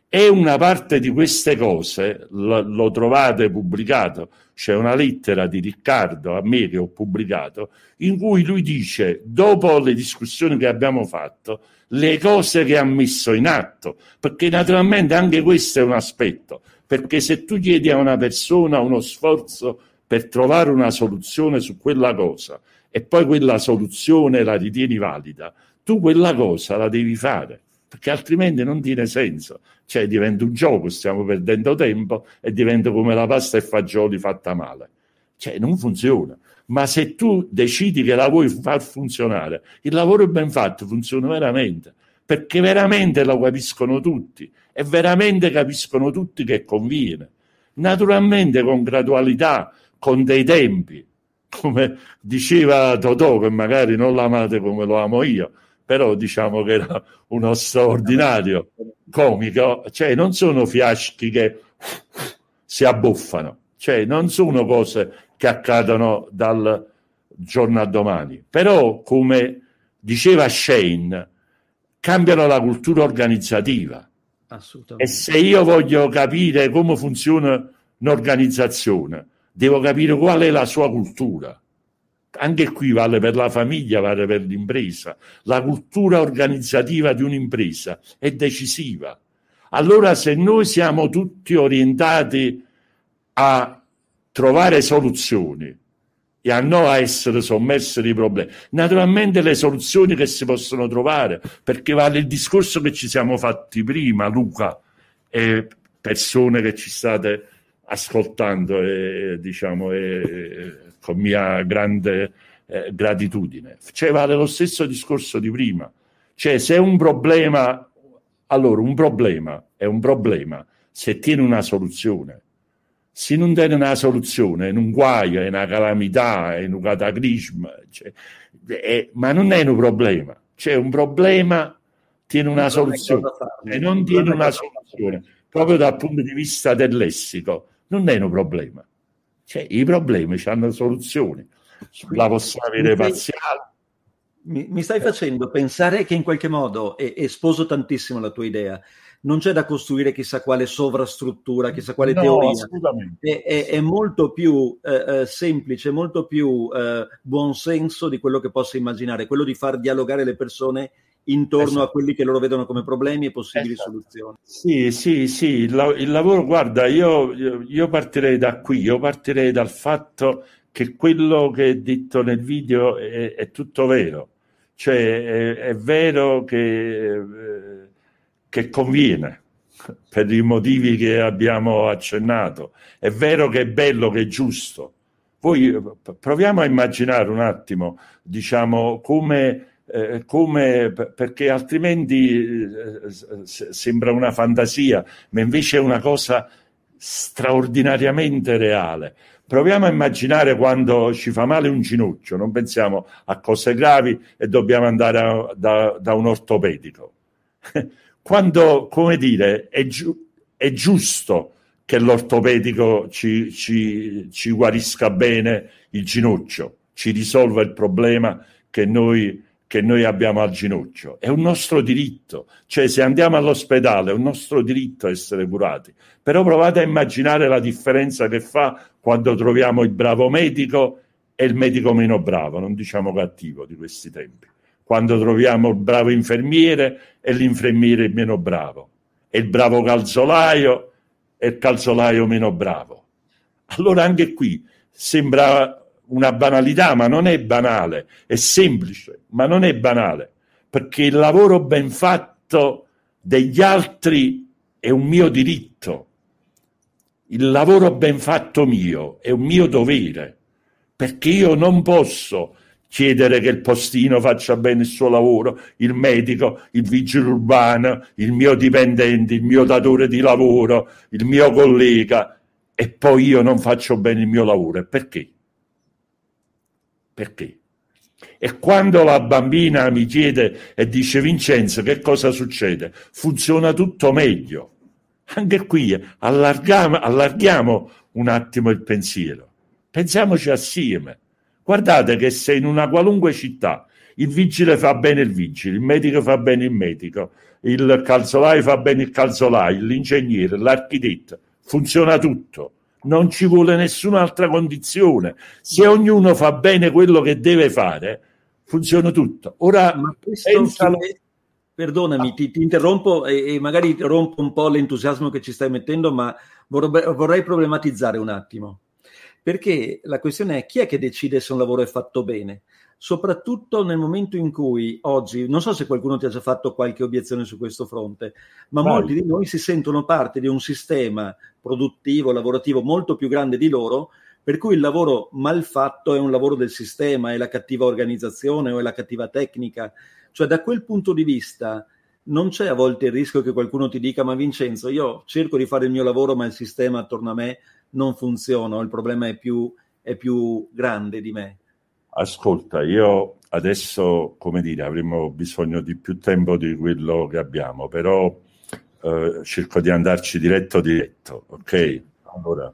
S2: E una parte di queste cose lo, lo trovate pubblicato, c'è una lettera di Riccardo a me che ho pubblicato, in cui lui dice, dopo le discussioni che abbiamo fatto, le cose che ha messo in atto, perché naturalmente anche questo è un aspetto, perché se tu chiedi a una persona uno sforzo per trovare una soluzione su quella cosa e poi quella soluzione la ritieni valida, tu quella cosa la devi fare perché altrimenti non tiene senso, cioè diventa un gioco, stiamo perdendo tempo e diventa come la pasta e fagioli fatta male, cioè non funziona. Ma se tu decidi che la vuoi far funzionare, il lavoro ben fatto funziona veramente, perché veramente lo capiscono tutti e veramente capiscono tutti che conviene. Naturalmente con gradualità, con dei tempi, come diceva Totò, che magari non l'amate come lo amo io, però diciamo che era uno straordinario comico, cioè non sono fiaschi che si abbuffano, cioè non sono cose che accadono dal giorno a domani, però come diceva Shane, cambiano la cultura organizzativa. E se io voglio capire come funziona un'organizzazione, devo capire qual è la sua cultura. Anche qui vale per la famiglia, vale per l'impresa. La cultura organizzativa di un'impresa è decisiva. Allora se noi siamo tutti orientati a trovare soluzioni e a non essere sommersi di problemi, naturalmente le soluzioni che si possono trovare, perché vale il discorso che ci siamo fatti prima, Luca, e persone che ci state ascoltando e, diciamo, e, con mia grande eh, gratitudine. Cioè, vale lo stesso discorso di prima. Cioè, se è un problema, allora un problema è un problema se tiene una soluzione. Se non tiene una soluzione, è un guaio, è una calamità, è un cataclisma, cioè, è, ma non è un problema. C'è cioè, un problema, tiene una soluzione e non tiene una soluzione, proprio dal punto di vista del lessico non è un problema. Cioè, I problemi hanno soluzioni. La possiamo avere parziale. Mi, mi, stai facendo pensare che in qualche modo,
S1: e, e, sposo tantissimo la tua idea, non c'è da costruire chissà quale sovrastruttura, chissà quale no, teoria. È, è, è, molto più eh, eh semplice, molto più eh, buonsenso di quello che posso immaginare, quello di far dialogare le persone intorno eh a quelli che loro vedono come problemi e possibili esatto. soluzioni.
S2: Sì, sì, sì, il, lav- il lavoro, guarda, io, io, partirei da qui, io partirei dal fatto che quello che è detto nel video è, è tutto vero, cioè è, è vero che, eh, che conviene per i motivi che abbiamo accennato, è vero che è bello, che è giusto. Poi eh, proviamo a immaginare un attimo, diciamo, come eh, come, perché altrimenti eh, sembra una fantasia, ma invece è una cosa straordinariamente reale. Proviamo a immaginare quando ci fa male un ginocchio, non pensiamo a cose gravi e dobbiamo andare a, da, da, un ortopedico. Quando, come dire, è, giu, è giusto che l'ortopedico ci, ci, ci guarisca bene il ginocchio, ci risolva il problema che noi che noi abbiamo al ginocchio, è un nostro diritto, cioè se andiamo all'ospedale è un nostro diritto essere curati, però provate a immaginare la differenza che fa quando troviamo il bravo medico e il medico meno bravo, non diciamo cattivo di questi tempi, quando troviamo il bravo infermiere e l'infermiere meno bravo, e il bravo calzolaio e il calzolaio meno bravo. Allora anche qui sembra una banalità, ma non è banale, è semplice, ma non è banale, perché il lavoro ben fatto degli altri è un mio diritto, il lavoro ben fatto mio è un mio dovere, perché io non posso chiedere che il postino faccia bene il suo lavoro, il medico, il vigile urbano, il mio dipendente, il mio datore di lavoro, il mio collega, e poi io non faccio bene il mio lavoro. Perché? Perché? E quando la bambina mi chiede e dice Vincenzo che cosa succede? Funziona tutto meglio. Anche qui eh, allarghiamo, allarghiamo un attimo il pensiero. Pensiamoci assieme. Guardate che se in una qualunque città il vigile fa bene il vigile, il medico fa bene il medico, il calzolaio fa bene il calzolaio, l'ingegnere, l'architetto, funziona tutto non ci vuole nessun'altra condizione. Se ognuno fa bene quello che deve fare, funziona tutto. Ora, pensalo...
S1: Che... Eh, perdonami, ah. ti, ti, interrompo e, e, magari rompo un po' l'entusiasmo che ci stai mettendo, ma vorrei problematizzare un attimo. Perché la questione è chi è che decide se un lavoro è fatto bene? soprattutto nel momento in cui oggi, non so se qualcuno ti ha già fatto qualche obiezione su questo fronte, ma Vai. molti di noi si sentono parte di un sistema produttivo, lavorativo molto più grande di loro, per cui il lavoro mal fatto è un lavoro del sistema, è la cattiva organizzazione o è la cattiva tecnica. Cioè da quel punto di vista non c'è a volte il rischio che qualcuno ti dica ma Vincenzo io cerco di fare il mio lavoro ma il sistema attorno a me non funziona, il problema è più, è più grande di me.
S2: Ascolta, io adesso, come dire, avremo bisogno di più tempo di quello che abbiamo, però eh, cerco di andarci diretto diretto, ok? Allora,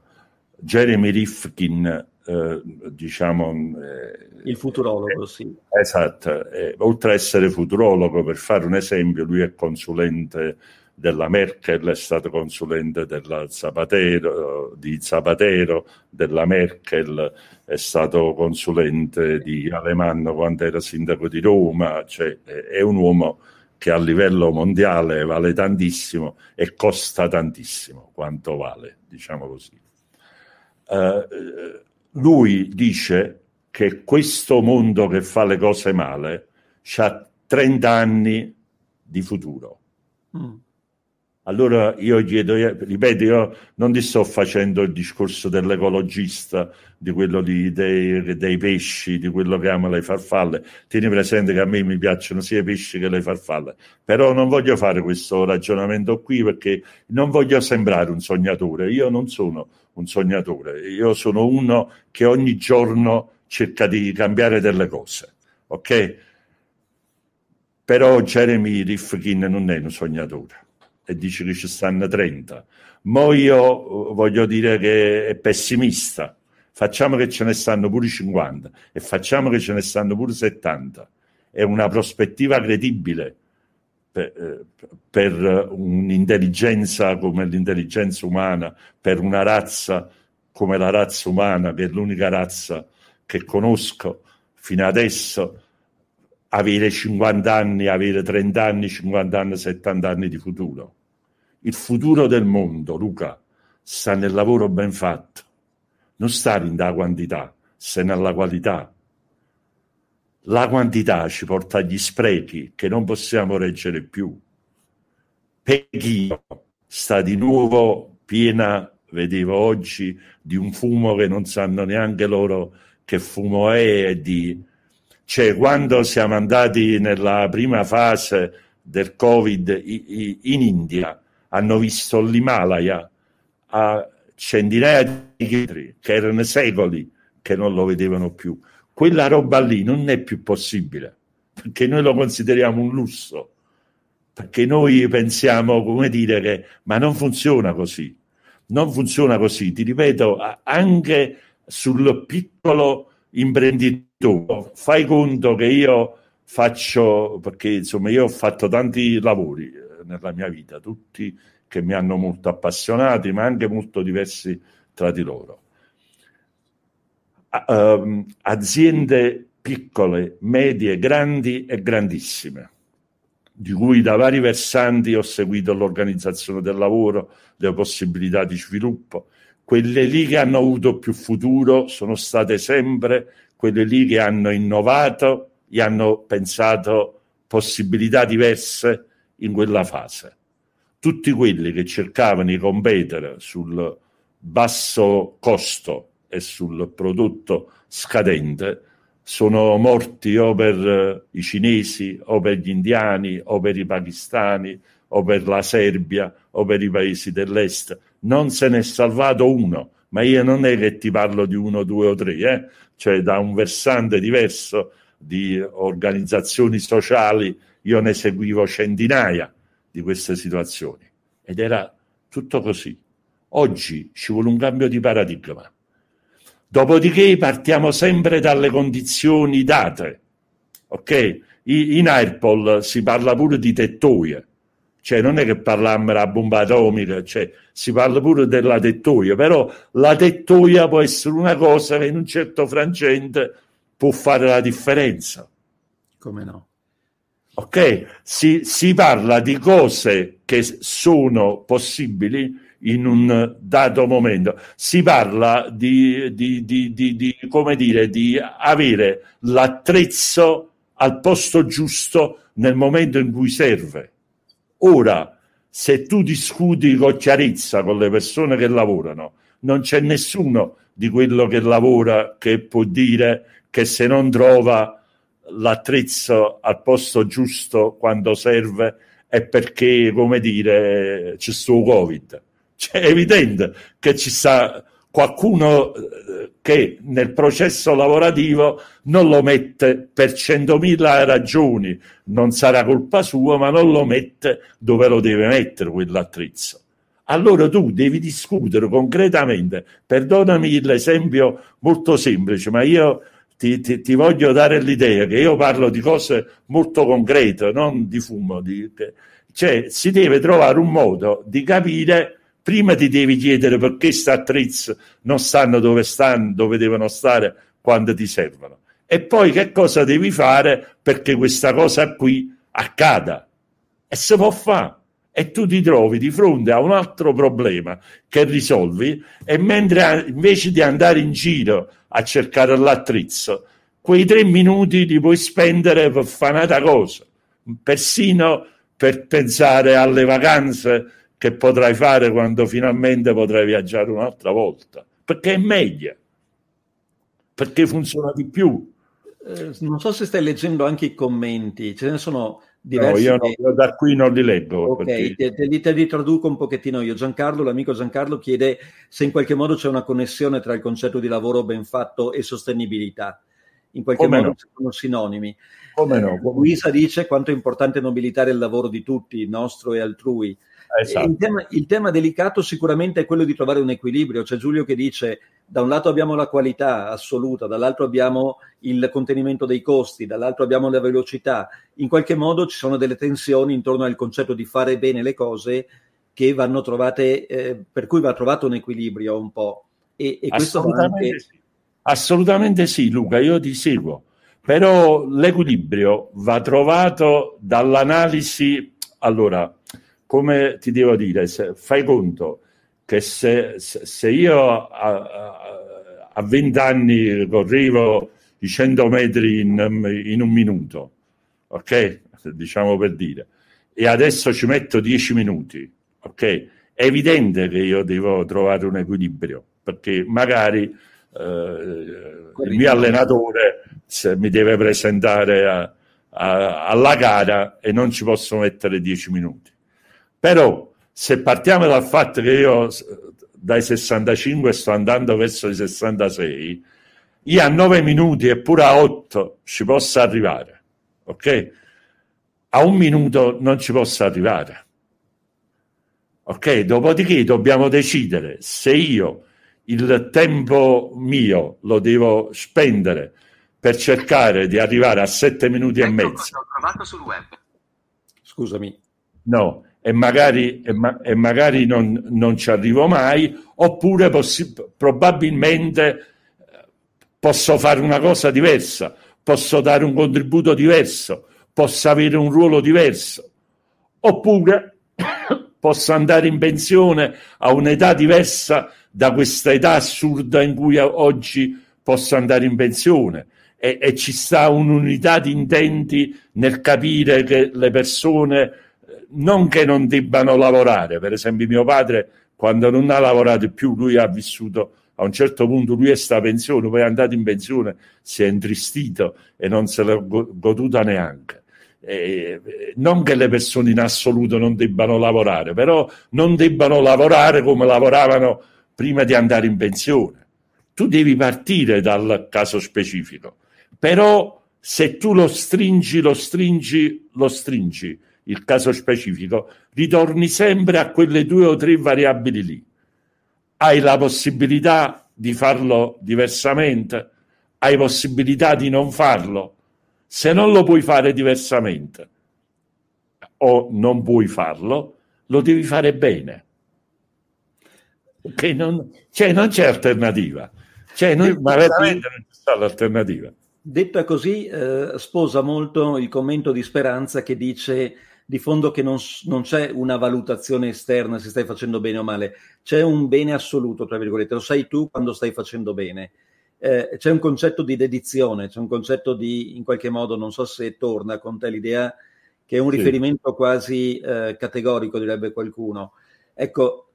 S2: Jeremy Rifkin, eh, diciamo... Eh,
S1: Il futurologo, eh, sì.
S2: Esatto, eh, oltre ad essere futurologo, per fare un esempio, lui è consulente della Merkel, è stato consulente Zapatero, di Zapatero, della Merkel, è stato consulente di Alemanno quando era sindaco di Roma, cioè è un uomo che a livello mondiale vale tantissimo e costa tantissimo quanto vale, diciamo così. Eh, lui dice che questo mondo che fa le cose male ha 30 anni di futuro. Mm. Allora io chiedo, eh, ripeto, io non ti sto facendo il discorso dell'ecologista, di quello di, dei, dei, pesci, di quello che ama le farfalle. Tieni presente che a me mi piacciono sia i pesci che le farfalle. Però non voglio fare questo ragionamento qui perché non voglio sembrare un sognatore. Io non sono un sognatore, io sono uno che ogni giorno cerca di cambiare delle cose. Ok? Però Jeremy Rifkin non è un sognatore e dice che ci stanno 30. Ma io eh, voglio dire che è pessimista. Facciamo che ce ne stanno pure 50 e facciamo che ce ne stanno pure 70. È una prospettiva credibile per, eh, per un'intelligenza come l'intelligenza umana, per una razza come la razza umana, che è l'unica razza che conosco fino adesso avere 50 anni, avere 30 anni, 50 anni, 70 anni di futuro. Il futuro del mondo, Luca, sta nel lavoro ben fatto, non sta in da quantità, se nella qualità. La quantità ci porta agli sprechi che non possiamo reggere più. Pechino sta di nuovo piena, vedevo oggi, di un fumo che non sanno neanche loro che fumo è e di cioè, quando siamo andati nella prima fase del Covid in India, hanno visto l'Himalaya a centinaia di chilometri, che erano secoli che non lo vedevano più. Quella roba lì non è più possibile, perché noi lo consideriamo un lusso, perché noi pensiamo, come dire, che ma non funziona così, non funziona così, ti ripeto, anche sul piccolo imprenditore tu fai conto che io faccio, perché insomma io ho fatto tanti lavori eh, nella mia vita, tutti che mi hanno molto appassionati, ma anche molto diversi tra di loro. Uh, aziende piccole, medie, grandi e grandissime, di cui da vari versanti ho seguito l'organizzazione del lavoro, le possibilità di sviluppo. Quelle lì che hanno avuto più futuro sono state sempre quelle lì che hanno innovato e hanno pensato possibilità diverse in quella fase. Tutti quelli che cercavano di competere sul basso costo e sul prodotto scadente sono morti o per eh, i cinesi o per gli indiani o per i pakistani o per la Serbia o per i paesi dell'est. Non se n'è salvato uno, ma io non è che ti parlo di uno, due o tre, eh? cioè da un versante diverso di organizzazioni sociali, io ne seguivo centinaia di queste situazioni ed era tutto così. Oggi ci vuole un cambio di paradigma. Dopodiché partiamo sempre dalle condizioni date. Ok? In Airpol si parla pure di tettoie cioè non è che parliamo della bomba atomica, cioè, si parla pure della tettoia, però la tettoia può essere una cosa che in un certo frangente può fare la differenza. Come no? Ok, si, si parla di cose che sono possibili in un dato momento, si parla di, di, di, di come dire, di avere l'attrezzo al posto giusto nel momento in cui serve Ora, se tu discuti con chiarezza con le persone che lavorano, non c'è nessuno di quello che lavora che può dire che se non trova l'attrezzo al posto giusto quando serve è perché, come dire, c'è il suo Covid. Cioè, è evidente che ci sta qualcuno eh, che nel processo lavorativo non lo mette per centomila ragioni, non sarà colpa sua, ma non lo mette dove lo deve mettere quell'attrezzo. Allora tu devi discutere concretamente, perdonami l'esempio molto semplice, ma io ti, ti, ti, voglio dare l'idea che io parlo di cose molto concrete, non di fumo, di, cioè si deve trovare un modo di capire prima ti devi chiedere perché sta attrezzo non sanno dove stanno, dove devono stare quando ti servono. E poi che cosa devi fare perché questa cosa qui accada. E se può fare. E tu ti trovi di fronte a un altro problema che risolvi e mentre invece di andare in giro a cercare l'attrezzo, quei tre minuti li puoi spendere per fare una cosa, persino per pensare alle vacanze che potrai fare quando finalmente potrai viaggiare un'altra volta, perché è meglio, perché funziona di più.
S1: Eh, non so se stai leggendo anche i commenti, ce ne sono diversi. No, io, non,
S2: io da qui non li leggo. Ok, perché...
S1: te, te, te, li, traduco un pochettino io. Giancarlo, l'amico Giancarlo, chiede se in qualche modo c'è una connessione tra il concetto di lavoro ben fatto e sostenibilità. In qualche come modo no. sono sinonimi. Come no, come eh, Luisa dice quanto è importante nobilitare il lavoro di tutti, nostro e altrui esatto. il, tema, il, tema, delicato sicuramente è quello di trovare un equilibrio. C'è Giulio che dice da un lato abbiamo la qualità assoluta, dall'altro abbiamo il contenimento dei costi, dall'altro abbiamo la velocità. In qualche modo ci sono delle tensioni intorno al concetto di fare bene le cose che vanno trovate, eh, per cui va trovato un equilibrio un po'. E, e assolutamente, anche... sì.
S2: assolutamente sì, Luca, io ti seguo però l'equilibrio va trovato dall'analisi. Allora, come ti devo dire, se, fai conto che se, se io a, 20 anni correvo i 100 metri in, in, un minuto, ok? Diciamo per dire, e adesso ci metto 10 minuti, ok? È evidente che io devo trovare un equilibrio, perché magari eh, il mio allenatore mi deve presentare a, a, alla gara e non ci posso mettere 10 minuti però se partiamo dal fatto che io dai 65 sto andando verso i 66, io a 9 minuti eppure a 8 ci posso arrivare, ok? A un minuto non ci posso arrivare. Ok, dopodiché dobbiamo decidere se io il tempo mio lo devo spendere per cercare di arrivare a 7 minuti e ecco mezzo. sul web. Scusami. No, e magari, e ma, e magari non, non, ci arrivo mai, oppure possi- probabilmente eh, posso fare una cosa diversa, posso dare un contributo diverso, posso avere un ruolo diverso, oppure posso andare in pensione a un'età diversa da questa età assurda in cui oggi posso andare in pensione. E, e ci sta un'unità di intenti nel capire che le persone non che non debbano lavorare, per esempio mio padre quando non ha lavorato più lui ha vissuto a un certo punto lui è stato a pensione, poi è andato in pensione, si è intristito e non se l'è goduta neanche. Eh, non che le persone in assoluto non debbano lavorare, però non debbano lavorare come lavoravano prima di andare in pensione. Tu devi partire dal caso specifico, però se tu lo stringi, lo stringi, lo stringi il caso specifico, ritorni sempre a quelle due o tre variabili lì. Hai la possibilità di farlo diversamente, hai possibilità di non farlo. Se non lo puoi fare diversamente o non puoi farlo, lo devi fare bene. Che non, cioè non c'è alternativa. Cioè noi, ma veramente non c'è l'alternativa. Detta
S1: così, eh, sposa molto il commento di Speranza che dice di fondo che non, non, c'è una valutazione esterna se stai facendo bene o male, c'è un bene assoluto, tra virgolette, lo sai tu quando stai facendo bene. Eh, c'è un concetto di dedizione, c'è un concetto di, in qualche modo, non so se torna con te l'idea, che è un sì. riferimento quasi eh, categorico, direbbe qualcuno. Ecco,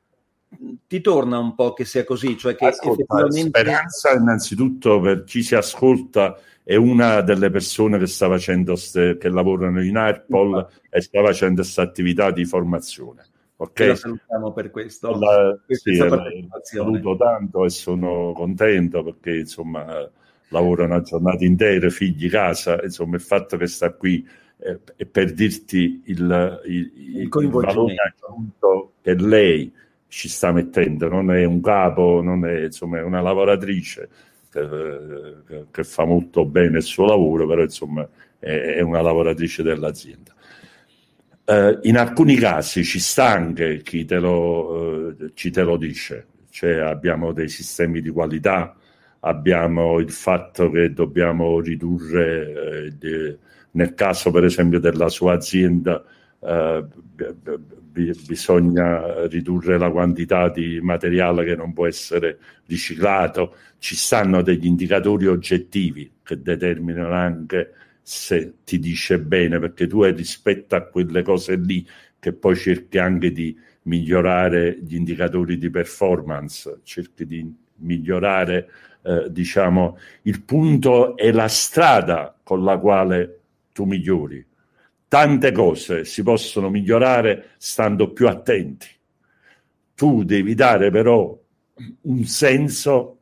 S1: ti torna un po' che sia così, cioè che Ascolta, effettivamente...
S2: Speranza innanzitutto per chi si ascolta è una delle persone che, sta facendo ste, che lavorano in Airpol e sta facendo questa attività di formazione. Okay? La
S1: salutiamo per questo. La, sì, la, eh, saluto
S2: tanto e sono contento perché insomma lavora una giornata intera, figli, casa, insomma il fatto che sta qui eh, è per dirti il, il, il, il valore aggiunto che lei ci sta mettendo, non è un capo, non è, insomma, è una lavoratrice eh, che, fa molto bene il suo lavoro, però insomma è, una lavoratrice dell'azienda. Eh, in alcuni casi ci sta anche chi te lo, eh, te lo dice, cioè abbiamo dei sistemi di qualità, abbiamo il fatto che dobbiamo ridurre, eh, di, nel caso per esempio della sua azienda, eh, b- bisogna ridurre la quantità di materiale che non può essere riciclato, ci stanno degli indicatori oggettivi che determinano anche se ti dice bene, perché tu rispetto a quelle cose lì che poi cerchi anche di migliorare gli indicatori di performance, cerchi di migliorare eh, diciamo il punto e la strada con la quale tu migliori Tante cose si possono migliorare stando più attenti. Tu devi dare però un senso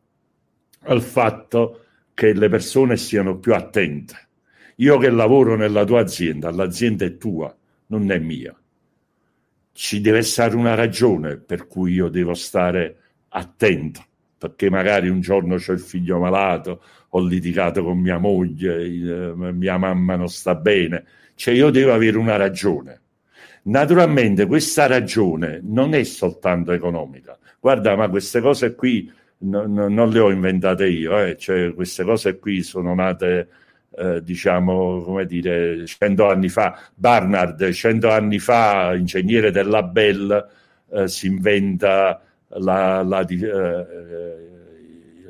S2: al fatto che le persone siano più attente. Io che lavoro nella tua azienda, l'azienda è tua, non è mia. Ci deve essere una ragione per cui io devo stare attento, perché magari un giorno ho il figlio malato, ho litigato con mia moglie, mia mamma non sta bene cioè io devo avere una ragione. Naturalmente questa ragione non è soltanto economica. Guarda, ma queste cose qui no, no, non le ho inventate io, eh. cioè, queste cose qui sono nate, eh, diciamo, come dire, cento anni fa. Barnard, cento anni fa, ingegnere della Bell, eh, si inventa la, la, eh, eh,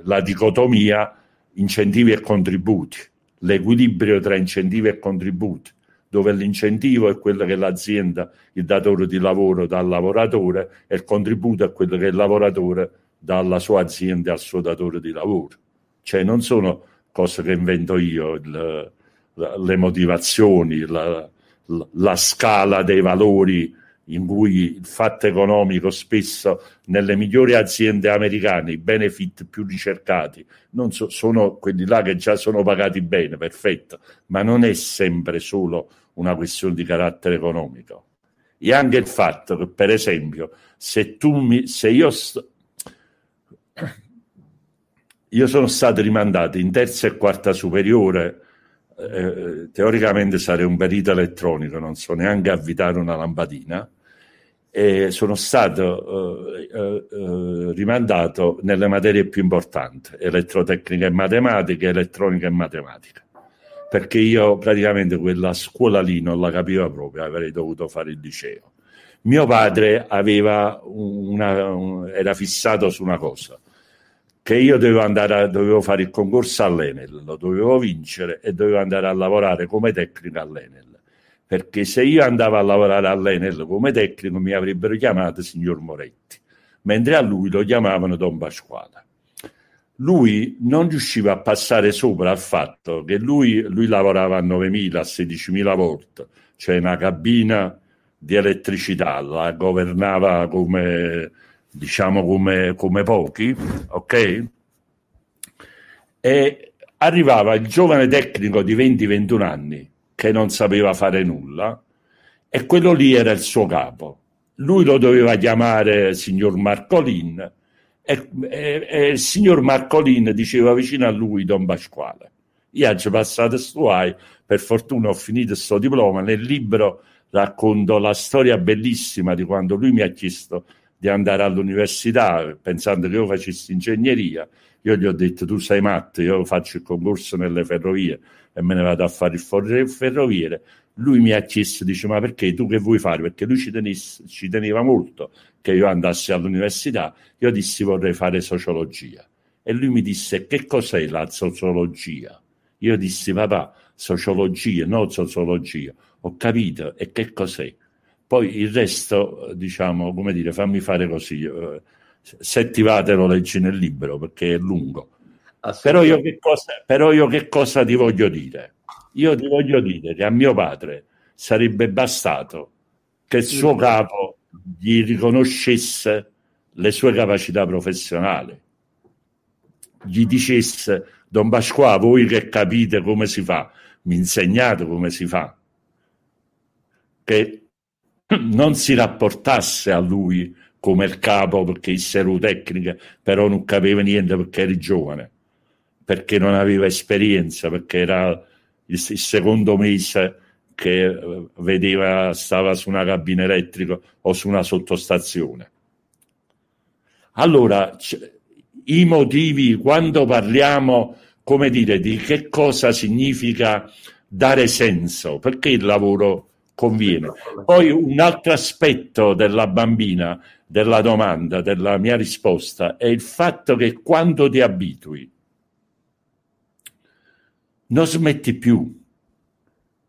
S2: la dicotomia incentivi e contributi, l'equilibrio tra incentivi e contributi dove l'incentivo è quello che l'azienda, il datore di lavoro dà al lavoratore e il contributo è quello che il lavoratore dà alla sua azienda e al suo datore di lavoro. Cioè non sono cose che invento io, il, le motivazioni, la, la scala dei valori in cui il fatto economico spesso nelle migliori aziende americane i benefit più ricercati non so, sono quelli là che già sono pagati bene, perfetto, ma non è sempre solo una questione di carattere economico. E anche il fatto che, per esempio, se tu mi, se io, sto, io sono stato rimandato in terza e quarta superiore, eh, teoricamente sarei un perito elettronico, non so neanche avvitare una lampadina, e sono stato eh, eh, eh rimandato nelle materie più importanti, elettrotecnica e matematica, elettronica e matematica perché io praticamente quella scuola lì non la capivo proprio, avrei dovuto fare il liceo. Mio padre una, un, era fissato su una cosa, che io dovevo, a, dovevo fare il concorso all'Enel, lo dovevo vincere e dovevo andare a lavorare come tecnico all'Enel, perché se io andavo a lavorare all'Enel come tecnico mi avrebbero chiamato signor Moretti, mentre a lui lo chiamavano Don Pasquale lui non riusciva a passare sopra al fatto che lui, lui lavorava a 9.000, a 16.000 volt, cioè una cabina di elettricità, la governava come, diciamo, come, come pochi, ok? E arrivava il giovane tecnico di 20-21 anni che non sapeva fare nulla e quello lì era il suo capo. Lui lo doveva chiamare signor Marcolin e, e, e il signor Marcolin diceva vicino a lui Don Pasquale. Io ci passato stuai, per fortuna ho finito questo diploma. Nel libro racconto la storia bellissima di quando lui mi ha chiesto di andare all'università pensando che io facessi ingegneria. Io gli ho detto: Tu sei matto, io faccio il concorso nelle ferrovie e me ne vado a fare il ferroviere lui mi ha chiesto, dice, ma perché tu che vuoi fare? Perché lui ci, tenesse, ci teneva molto che io andassi all'università, io dissi vorrei fare sociologia. E lui mi disse, che cos'è la sociologia? Io dissi, papà, sociologia, no sociologia. Ho capito, e che cos'è? Poi il resto, diciamo, come dire, fammi fare così. Eh, se ti va te lo leggi nel libro, perché è lungo però io, cosa, però io, che cosa, ti voglio dire? Io ti voglio dire che a mio padre sarebbe bastato che il suo capo gli riconoscesse le sue capacità professionali, gli dicesse Don Pasqua, voi che capite come si fa, mi insegnate come si fa, che non si rapportasse a lui come il capo perché il serotecnica, però non capiva niente perché eri giovane perché non aveva esperienza, perché era il, il secondo mese che eh, vedeva, stava su una cabina elettrica o su una sottostazione. Allora, c- i motivi, quando parliamo, come dire, di che cosa significa dare senso, perché il lavoro conviene. Poi un altro aspetto della bambina, della domanda, della mia risposta, è il fatto che quando ti abitui non smetti più.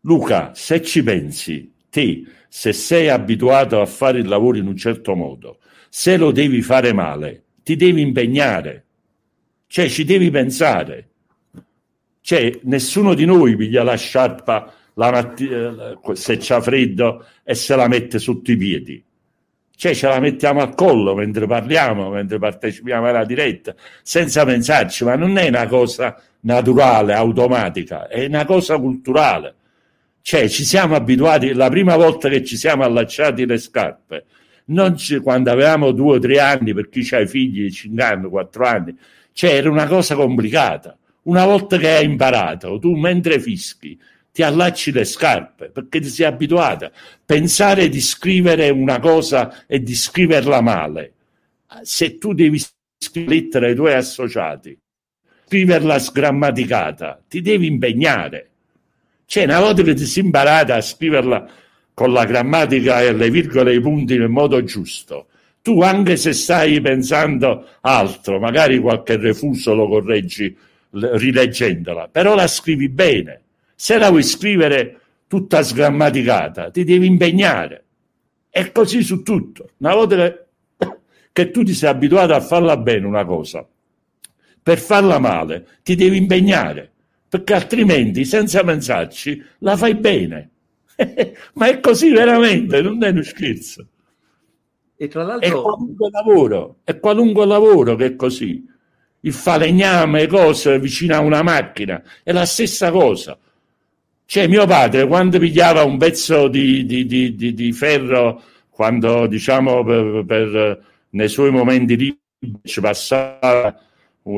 S2: Luca, se ci pensi, te, se sei abituato a fare il lavoro in un certo modo, se lo devi fare male, ti devi impegnare, cioè ci devi pensare. Cioè, nessuno di noi piglia la sciarpa la mattina eh, se c'ha freddo e se la mette sotto i piedi. Cioè, ce la mettiamo al collo mentre parliamo, mentre partecipiamo alla diretta, senza pensarci, ma non è una cosa naturale, automatica, è una cosa culturale. Cioè, ci siamo abituati, la prima volta che ci siamo allacciati le scarpe, non ci, quando avevamo due o tre anni, per chi ha i figli di 5 anni, quattro anni, cioè era una cosa complicata. Una volta che hai imparato, tu mentre fischi ti allacci le scarpe perché ti sei abituata. Pensare di scrivere una cosa e di scriverla male, se tu devi scrivere lettere ai tuoi associati, scriverla sgrammaticata, ti devi impegnare. Cioè, una volta che ti sei imparata a scriverla con la grammatica e le virgole e i punti nel modo giusto, tu anche se stai pensando altro, magari qualche refuso lo correggi rileggendola, però la scrivi bene. Se la vuoi scrivere tutta sgrammaticata, ti devi impegnare. È così su tutto. Una volta che tu ti sei abituato a farla bene una cosa, per farla male ti devi impegnare, perché altrimenti senza pensarci la fai bene. Ma è così veramente, non è uno scherzo. E tra l'altro... È qualunque lavoro, è qualunque lavoro che è così. Il falegname, cose vicino a una macchina, è la stessa cosa. Cioè mio padre quando pigliava un pezzo di, di, di, di ferro, quando diciamo per, per, nei suoi momenti liberi ci passava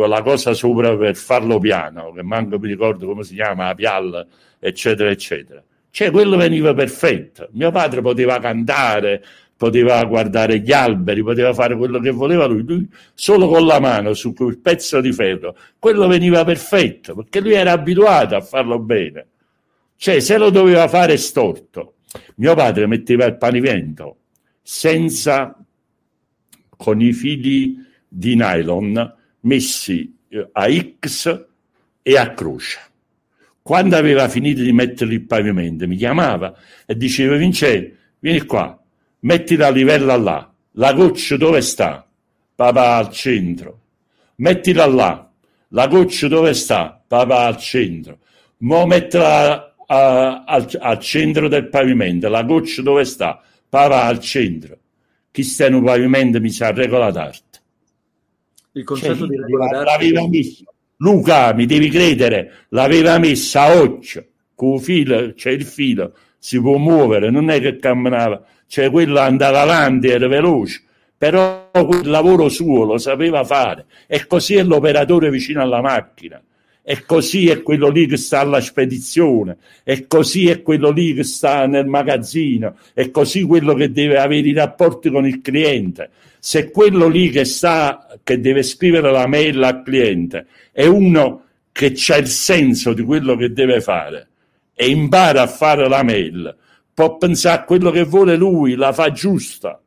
S2: la cosa sopra per farlo piano, che manco mi ricordo come si chiama, la pialla, eccetera, eccetera. Cioè, quello veniva perfetto. Mio padre poteva cantare, poteva guardare gli alberi, poteva fare quello che voleva lui, lui solo con la mano su quel pezzo di ferro, quello veniva perfetto perché lui era abituato a farlo bene. Cioè, se lo doveva fare storto, mio padre metteva il panivento senza con i fili di nylon messi eh, a X e a Croce. Quando aveva finito di metterli il pavimento, mi chiamava e diceva: Vincenzo, vieni qua, metti la livella là, la goccia dove sta? Papà al centro. Mettila là, la goccia dove sta? Papà al centro. Mo mettila a, a, al, al, centro del pavimento, la goccia dove sta? Papà al centro. Chi sta in un pavimento mi sa regola d'arte. Il concetto cioè, di regolare L'aveva messa, Luca, mi devi credere, l'aveva messa a occhio, con filo, c'è il filo, si può muovere, non è che camminava, cioè quello andava avanti, era veloce, però quel lavoro suo lo sapeva fare e così è l'operatore vicino alla macchina e così è quello lì che sta alla spedizione, e così è quello lì che sta nel magazzino, e così quello che deve avere i rapporti con il cliente, se quello lì che sa che deve scrivere la mail al cliente è uno che ha il senso di quello che deve fare e impara a fare la mail, può pensare a quello che vuole lui, la fa giusta,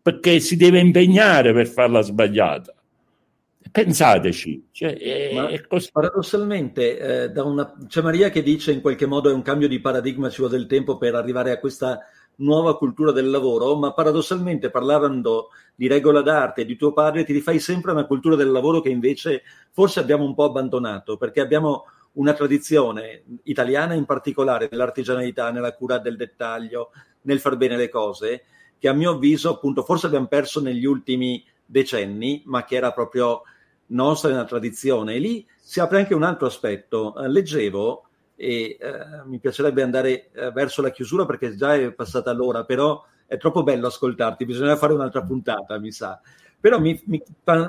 S2: perché si deve impegnare per farla sbagliata. Pensateci,
S1: cioè, è, è paradossalmente, eh, una, c'è Maria che dice in qualche modo è un cambio di paradigma, ci vuole del tempo per arrivare a questa nuova cultura del lavoro, ma paradossalmente parlando di regola d'arte e di tuo padre ti rifai sempre a una cultura del lavoro che invece forse abbiamo un po' abbandonato perché abbiamo una tradizione italiana in particolare nell'artigianalità, nella cura del dettaglio, nel far bene le cose, che a mio avviso appunto forse abbiamo perso negli ultimi decenni, ma che era proprio nostra nella tradizione. E lì si apre anche un altro aspetto. Eh, leggevo e uh, mi piacerebbe andare uh, verso la chiusura perché già è passata l'ora, però è troppo bello ascoltarti, bisogna fare un'altra puntata, mi sa. Però mi, mi,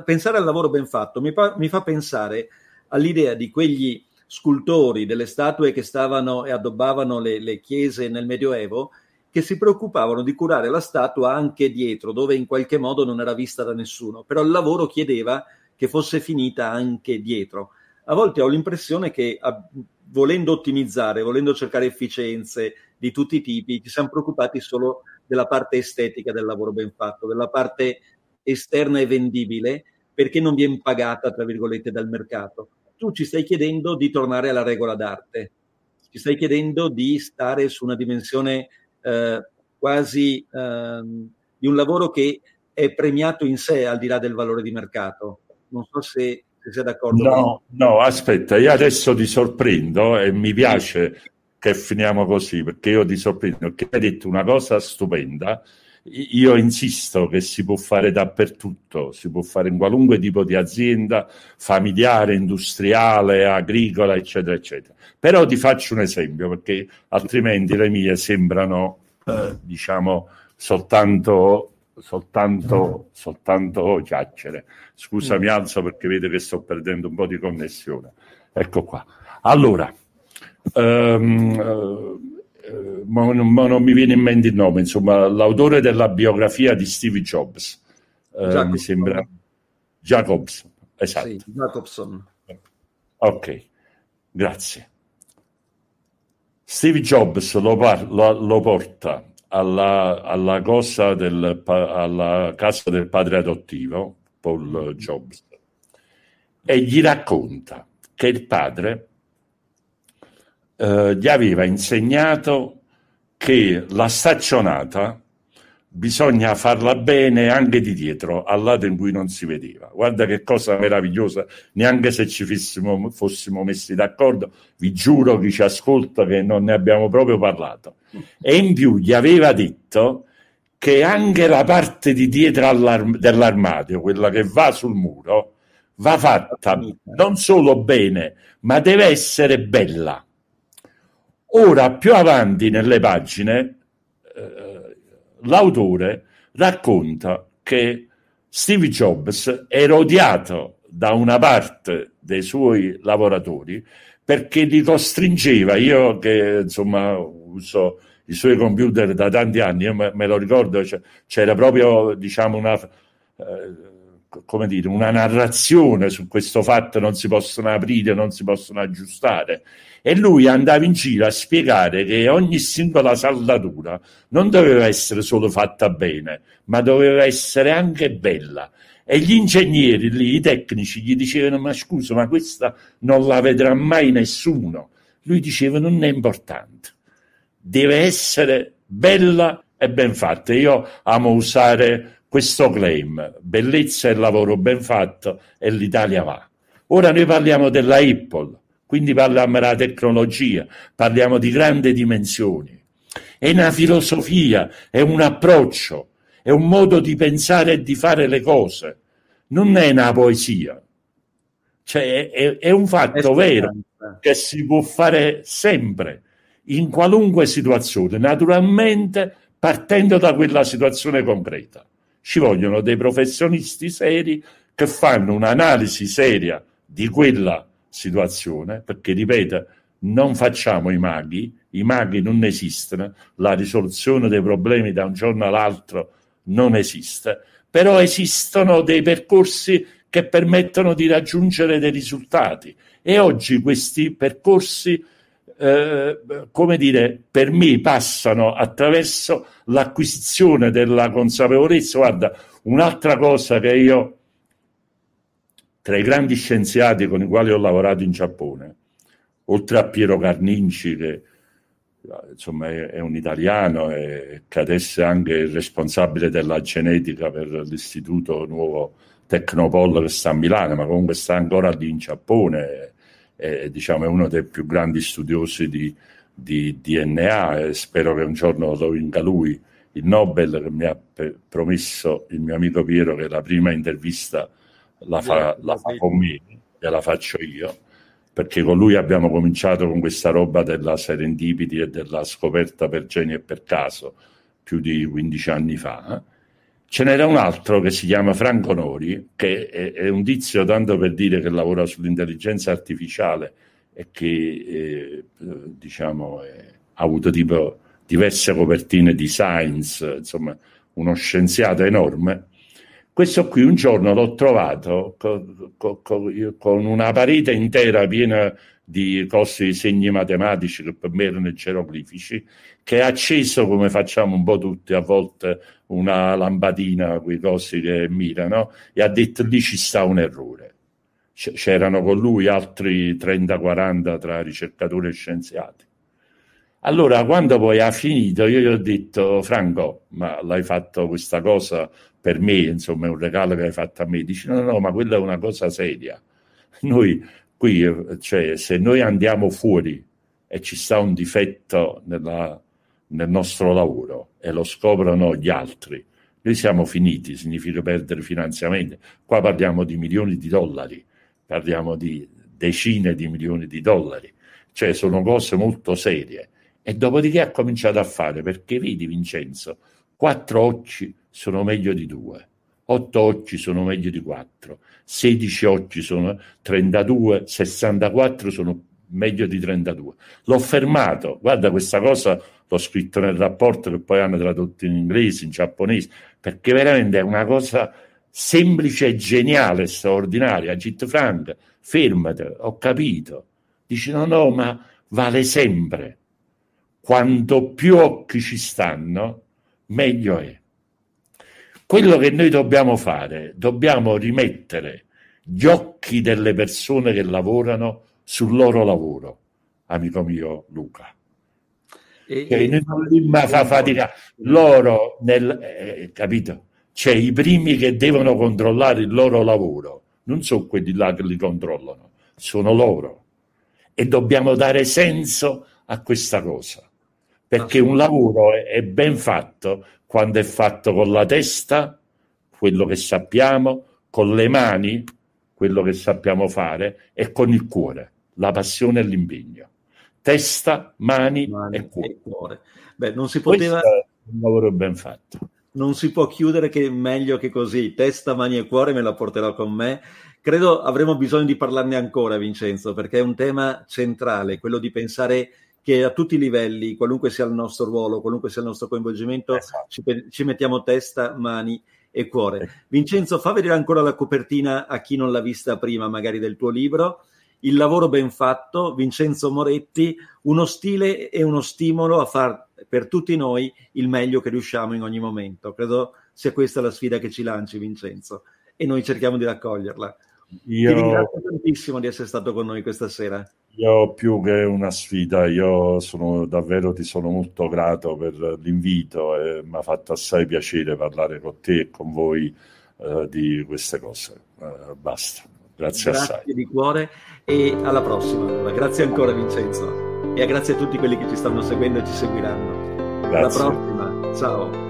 S1: pensare al lavoro ben fatto mi, mi, fa pensare all'idea di quegli scultori delle statue che stavano e addobbavano le, le chiese nel Medioevo che si preoccupavano di curare la statua anche dietro, dove in qualche modo non era vista da nessuno, però il lavoro chiedeva che fosse finita anche dietro. A volte ho l'impressione che volendo ottimizzare, volendo cercare efficienze di tutti i tipi, ci siamo preoccupati solo della parte estetica del lavoro ben fatto, della parte esterna e vendibile, perché non viene pagata, tra virgolette, dal mercato. Tu ci stai chiedendo di tornare alla regola d'arte, ci stai chiedendo di stare su una dimensione eh, quasi eh, di un lavoro che è premiato in sé al di là del valore di mercato. Non so se se sei d'accordo. No,
S2: no, aspetta, io adesso ti sorprendo e mi piace che finiamo così, perché io ti sorprendo, che hai detto una cosa stupenda. Io insisto che si può fare dappertutto, si può fare in qualunque tipo di azienda, familiare, industriale, agricola, eccetera, eccetera. Però ti faccio un esempio, perché altrimenti le mie sembrano, eh, diciamo, soltanto soltanto, mm. soltanto chiacchiere. Scusa, mi mm. alzo perché vedo che sto perdendo un po' di connessione. Ecco qua. Allora, um, ehm, uh, eh, ma non, ma non mi viene in mente il nome, insomma, l'autore della biografia di Steve Jobs, uh, mi sembra Jacobson. Esatto. Sì,
S1: Jacobson.
S2: Ok, grazie. Steve Jobs lo, par- lo, lo porta alla, alla, cosa del, alla casa del padre adottivo, Paul Jobs, e gli racconta che il padre eh, gli aveva insegnato che la staccionata bisogna farla bene anche di dietro, al lato in cui non si vedeva. Guarda che cosa meravigliosa, neanche se ci fossimo, fossimo messi d'accordo, vi giuro chi ci ascolta che non ne abbiamo proprio parlato. E in più gli aveva detto che anche la parte di dietro dell'armadio, quella che va sul muro, va fatta non solo bene, ma deve essere bella. Ora, più avanti nelle pagine, eh, l'autore racconta che Steve Jobs era odiato da una parte dei suoi lavoratori perché li costringeva, io che insomma uso i suoi computer da tanti anni, me, me lo ricordo, c'era proprio diciamo una... Eh, come dire, una narrazione su questo fatto non si possono aprire, non si possono aggiustare. E lui andava in giro a spiegare che ogni singola saldatura non doveva essere solo fatta bene, ma doveva essere anche bella. E gli ingegneri lì, i tecnici, gli dicevano: Ma scusa, ma questa non la vedrà mai nessuno. Lui diceva: Non è importante, deve essere bella e ben fatta. Io amo usare questo claim, bellezza e lavoro ben fatto e l'Italia va. Ora noi parliamo della Apple, quindi parliamo della tecnologia, parliamo di grandi dimensioni. È una filosofia, è un approccio, è un modo di pensare e di fare le cose. Non è una poesia, cioè, è, è un fatto è vero che si può fare sempre, in qualunque situazione, naturalmente partendo da quella situazione concreta. Ci vogliono dei professionisti seri che fanno un'analisi seria di quella situazione, perché ripeto, non facciamo i maghi, i maghi non esistono, la risoluzione dei problemi da un giorno all'altro non esiste, però esistono dei percorsi che permettono di raggiungere dei risultati e oggi questi percorsi eh, come dire, per me passano attraverso l'acquisizione della consapevolezza. Guarda, un'altra cosa che io, tra i grandi scienziati con i quali ho lavorato in Giappone, oltre a Piero Carninci, che insomma è, un italiano e che adesso è anche il responsabile della genetica per l'istituto nuovo Tecnopol che sta a Milano, ma comunque sta ancora lì in Giappone, eh, diciamo, è uno dei più grandi studiosi di, di DNA e spero che un giorno lo vinca lui il Nobel che mi ha pe- promesso il mio amico Piero che la prima intervista la fa, la fa con me e la faccio io perché con lui abbiamo cominciato con questa roba della serendipity e della scoperta per genio e per caso più di 15 anni fa eh. Ce n'era un altro che si chiama Franco Nori, che è, è un tizio tanto per dire che lavora sull'intelligenza artificiale e che eh, diciamo, eh, ha avuto tipo diverse copertine di Science, insomma uno scienziato enorme. Questo qui un giorno l'ho trovato co- co- con una parete intera piena di cose di segni matematici che per me erano geroglifici, che ha acceso come facciamo un po' tutti a volte una lampadina, quei cosi che mirano, e ha detto lì ci sta un errore. c'erano con lui altri 30-40 tra ricercatori e scienziati. Allora, quando poi ha finito, io gli ho detto, Franco, ma l'hai fatto questa cosa per me, insomma, è un regalo che hai fatto a me. Dice, no, no, ma quella è una cosa seria. Noi Qui, eh, cioè, se noi andiamo fuori e ci sta un difetto nella, nel nostro lavoro e lo scoprono gli altri, noi siamo finiti, significa perdere finanziamenti. Qua parliamo di milioni di dollari, parliamo di decine di milioni di dollari, cioè sono cose molto serie. E dopodiché ha cominciato a fare, perché vedi Vincenzo, quattro occhi sono meglio di due, otto occhi sono meglio di quattro, 16 oggi sono 32, 64 sono meglio di 32. L'ho fermato, guarda questa cosa l'ho scritto nel rapporto che poi hanno tradotto in inglese, in giapponese, perché veramente è una cosa semplice e geniale, straordinaria. Git Frank, fermate, ho capito. Dici no, no, ma vale sempre. Quanto più occhi ci stanno, meglio è. Quello che noi dobbiamo fare, dobbiamo rimettere gli occhi delle persone che lavorano sul loro lavoro, amico mio Luca. E, cioè, noi fa fatica. Loro, nel, eh, capito? Cioè, i primi che devono controllare il loro lavoro non sono quelli là che li controllano, sono loro. E dobbiamo dare senso a questa cosa perché un lavoro è ben fatto quando è fatto con la testa, quello che sappiamo, con le mani, quello che sappiamo fare, e con il cuore, la passione e l'impegno. Testa, mani, mani e cuore. E cuore. Beh, non si poteva... Questo è un lavoro ben fatto.
S1: Non si può chiudere che meglio che così. Testa, mani e cuore me la porterò con me. Credo avremo bisogno di parlarne ancora, Vincenzo, perché è un tema centrale, quello di pensare che a tutti i livelli, qualunque sia il nostro ruolo, qualunque sia il nostro coinvolgimento, esatto. ci, ci mettiamo testa, mani e cuore. Vincenzo, fa vedere ancora la copertina a chi non l'ha vista prima, magari del tuo libro. Il lavoro ben fatto, Vincenzo Moretti, uno stile e uno stimolo a far per tutti noi il meglio che riusciamo in ogni momento. Credo sia questa la sfida che ci lanci, Vincenzo, e noi cerchiamo di raccoglierla.
S2: Io... Ti ringrazio
S1: tantissimo di essere stato con noi questa sera.
S2: Io più che una sfida, io sono, davvero ti sono molto grato per l'invito e mi ha fatto assai piacere parlare con te e con voi eh, di queste cose. Eh, basta. Grazie, grazie assai.
S1: Grazie di cuore e alla prossima. Grazie ancora Vincenzo e grazie a tutti quelli che ci stanno seguendo e ci seguiranno. Grazie. Alla prossima. Ciao.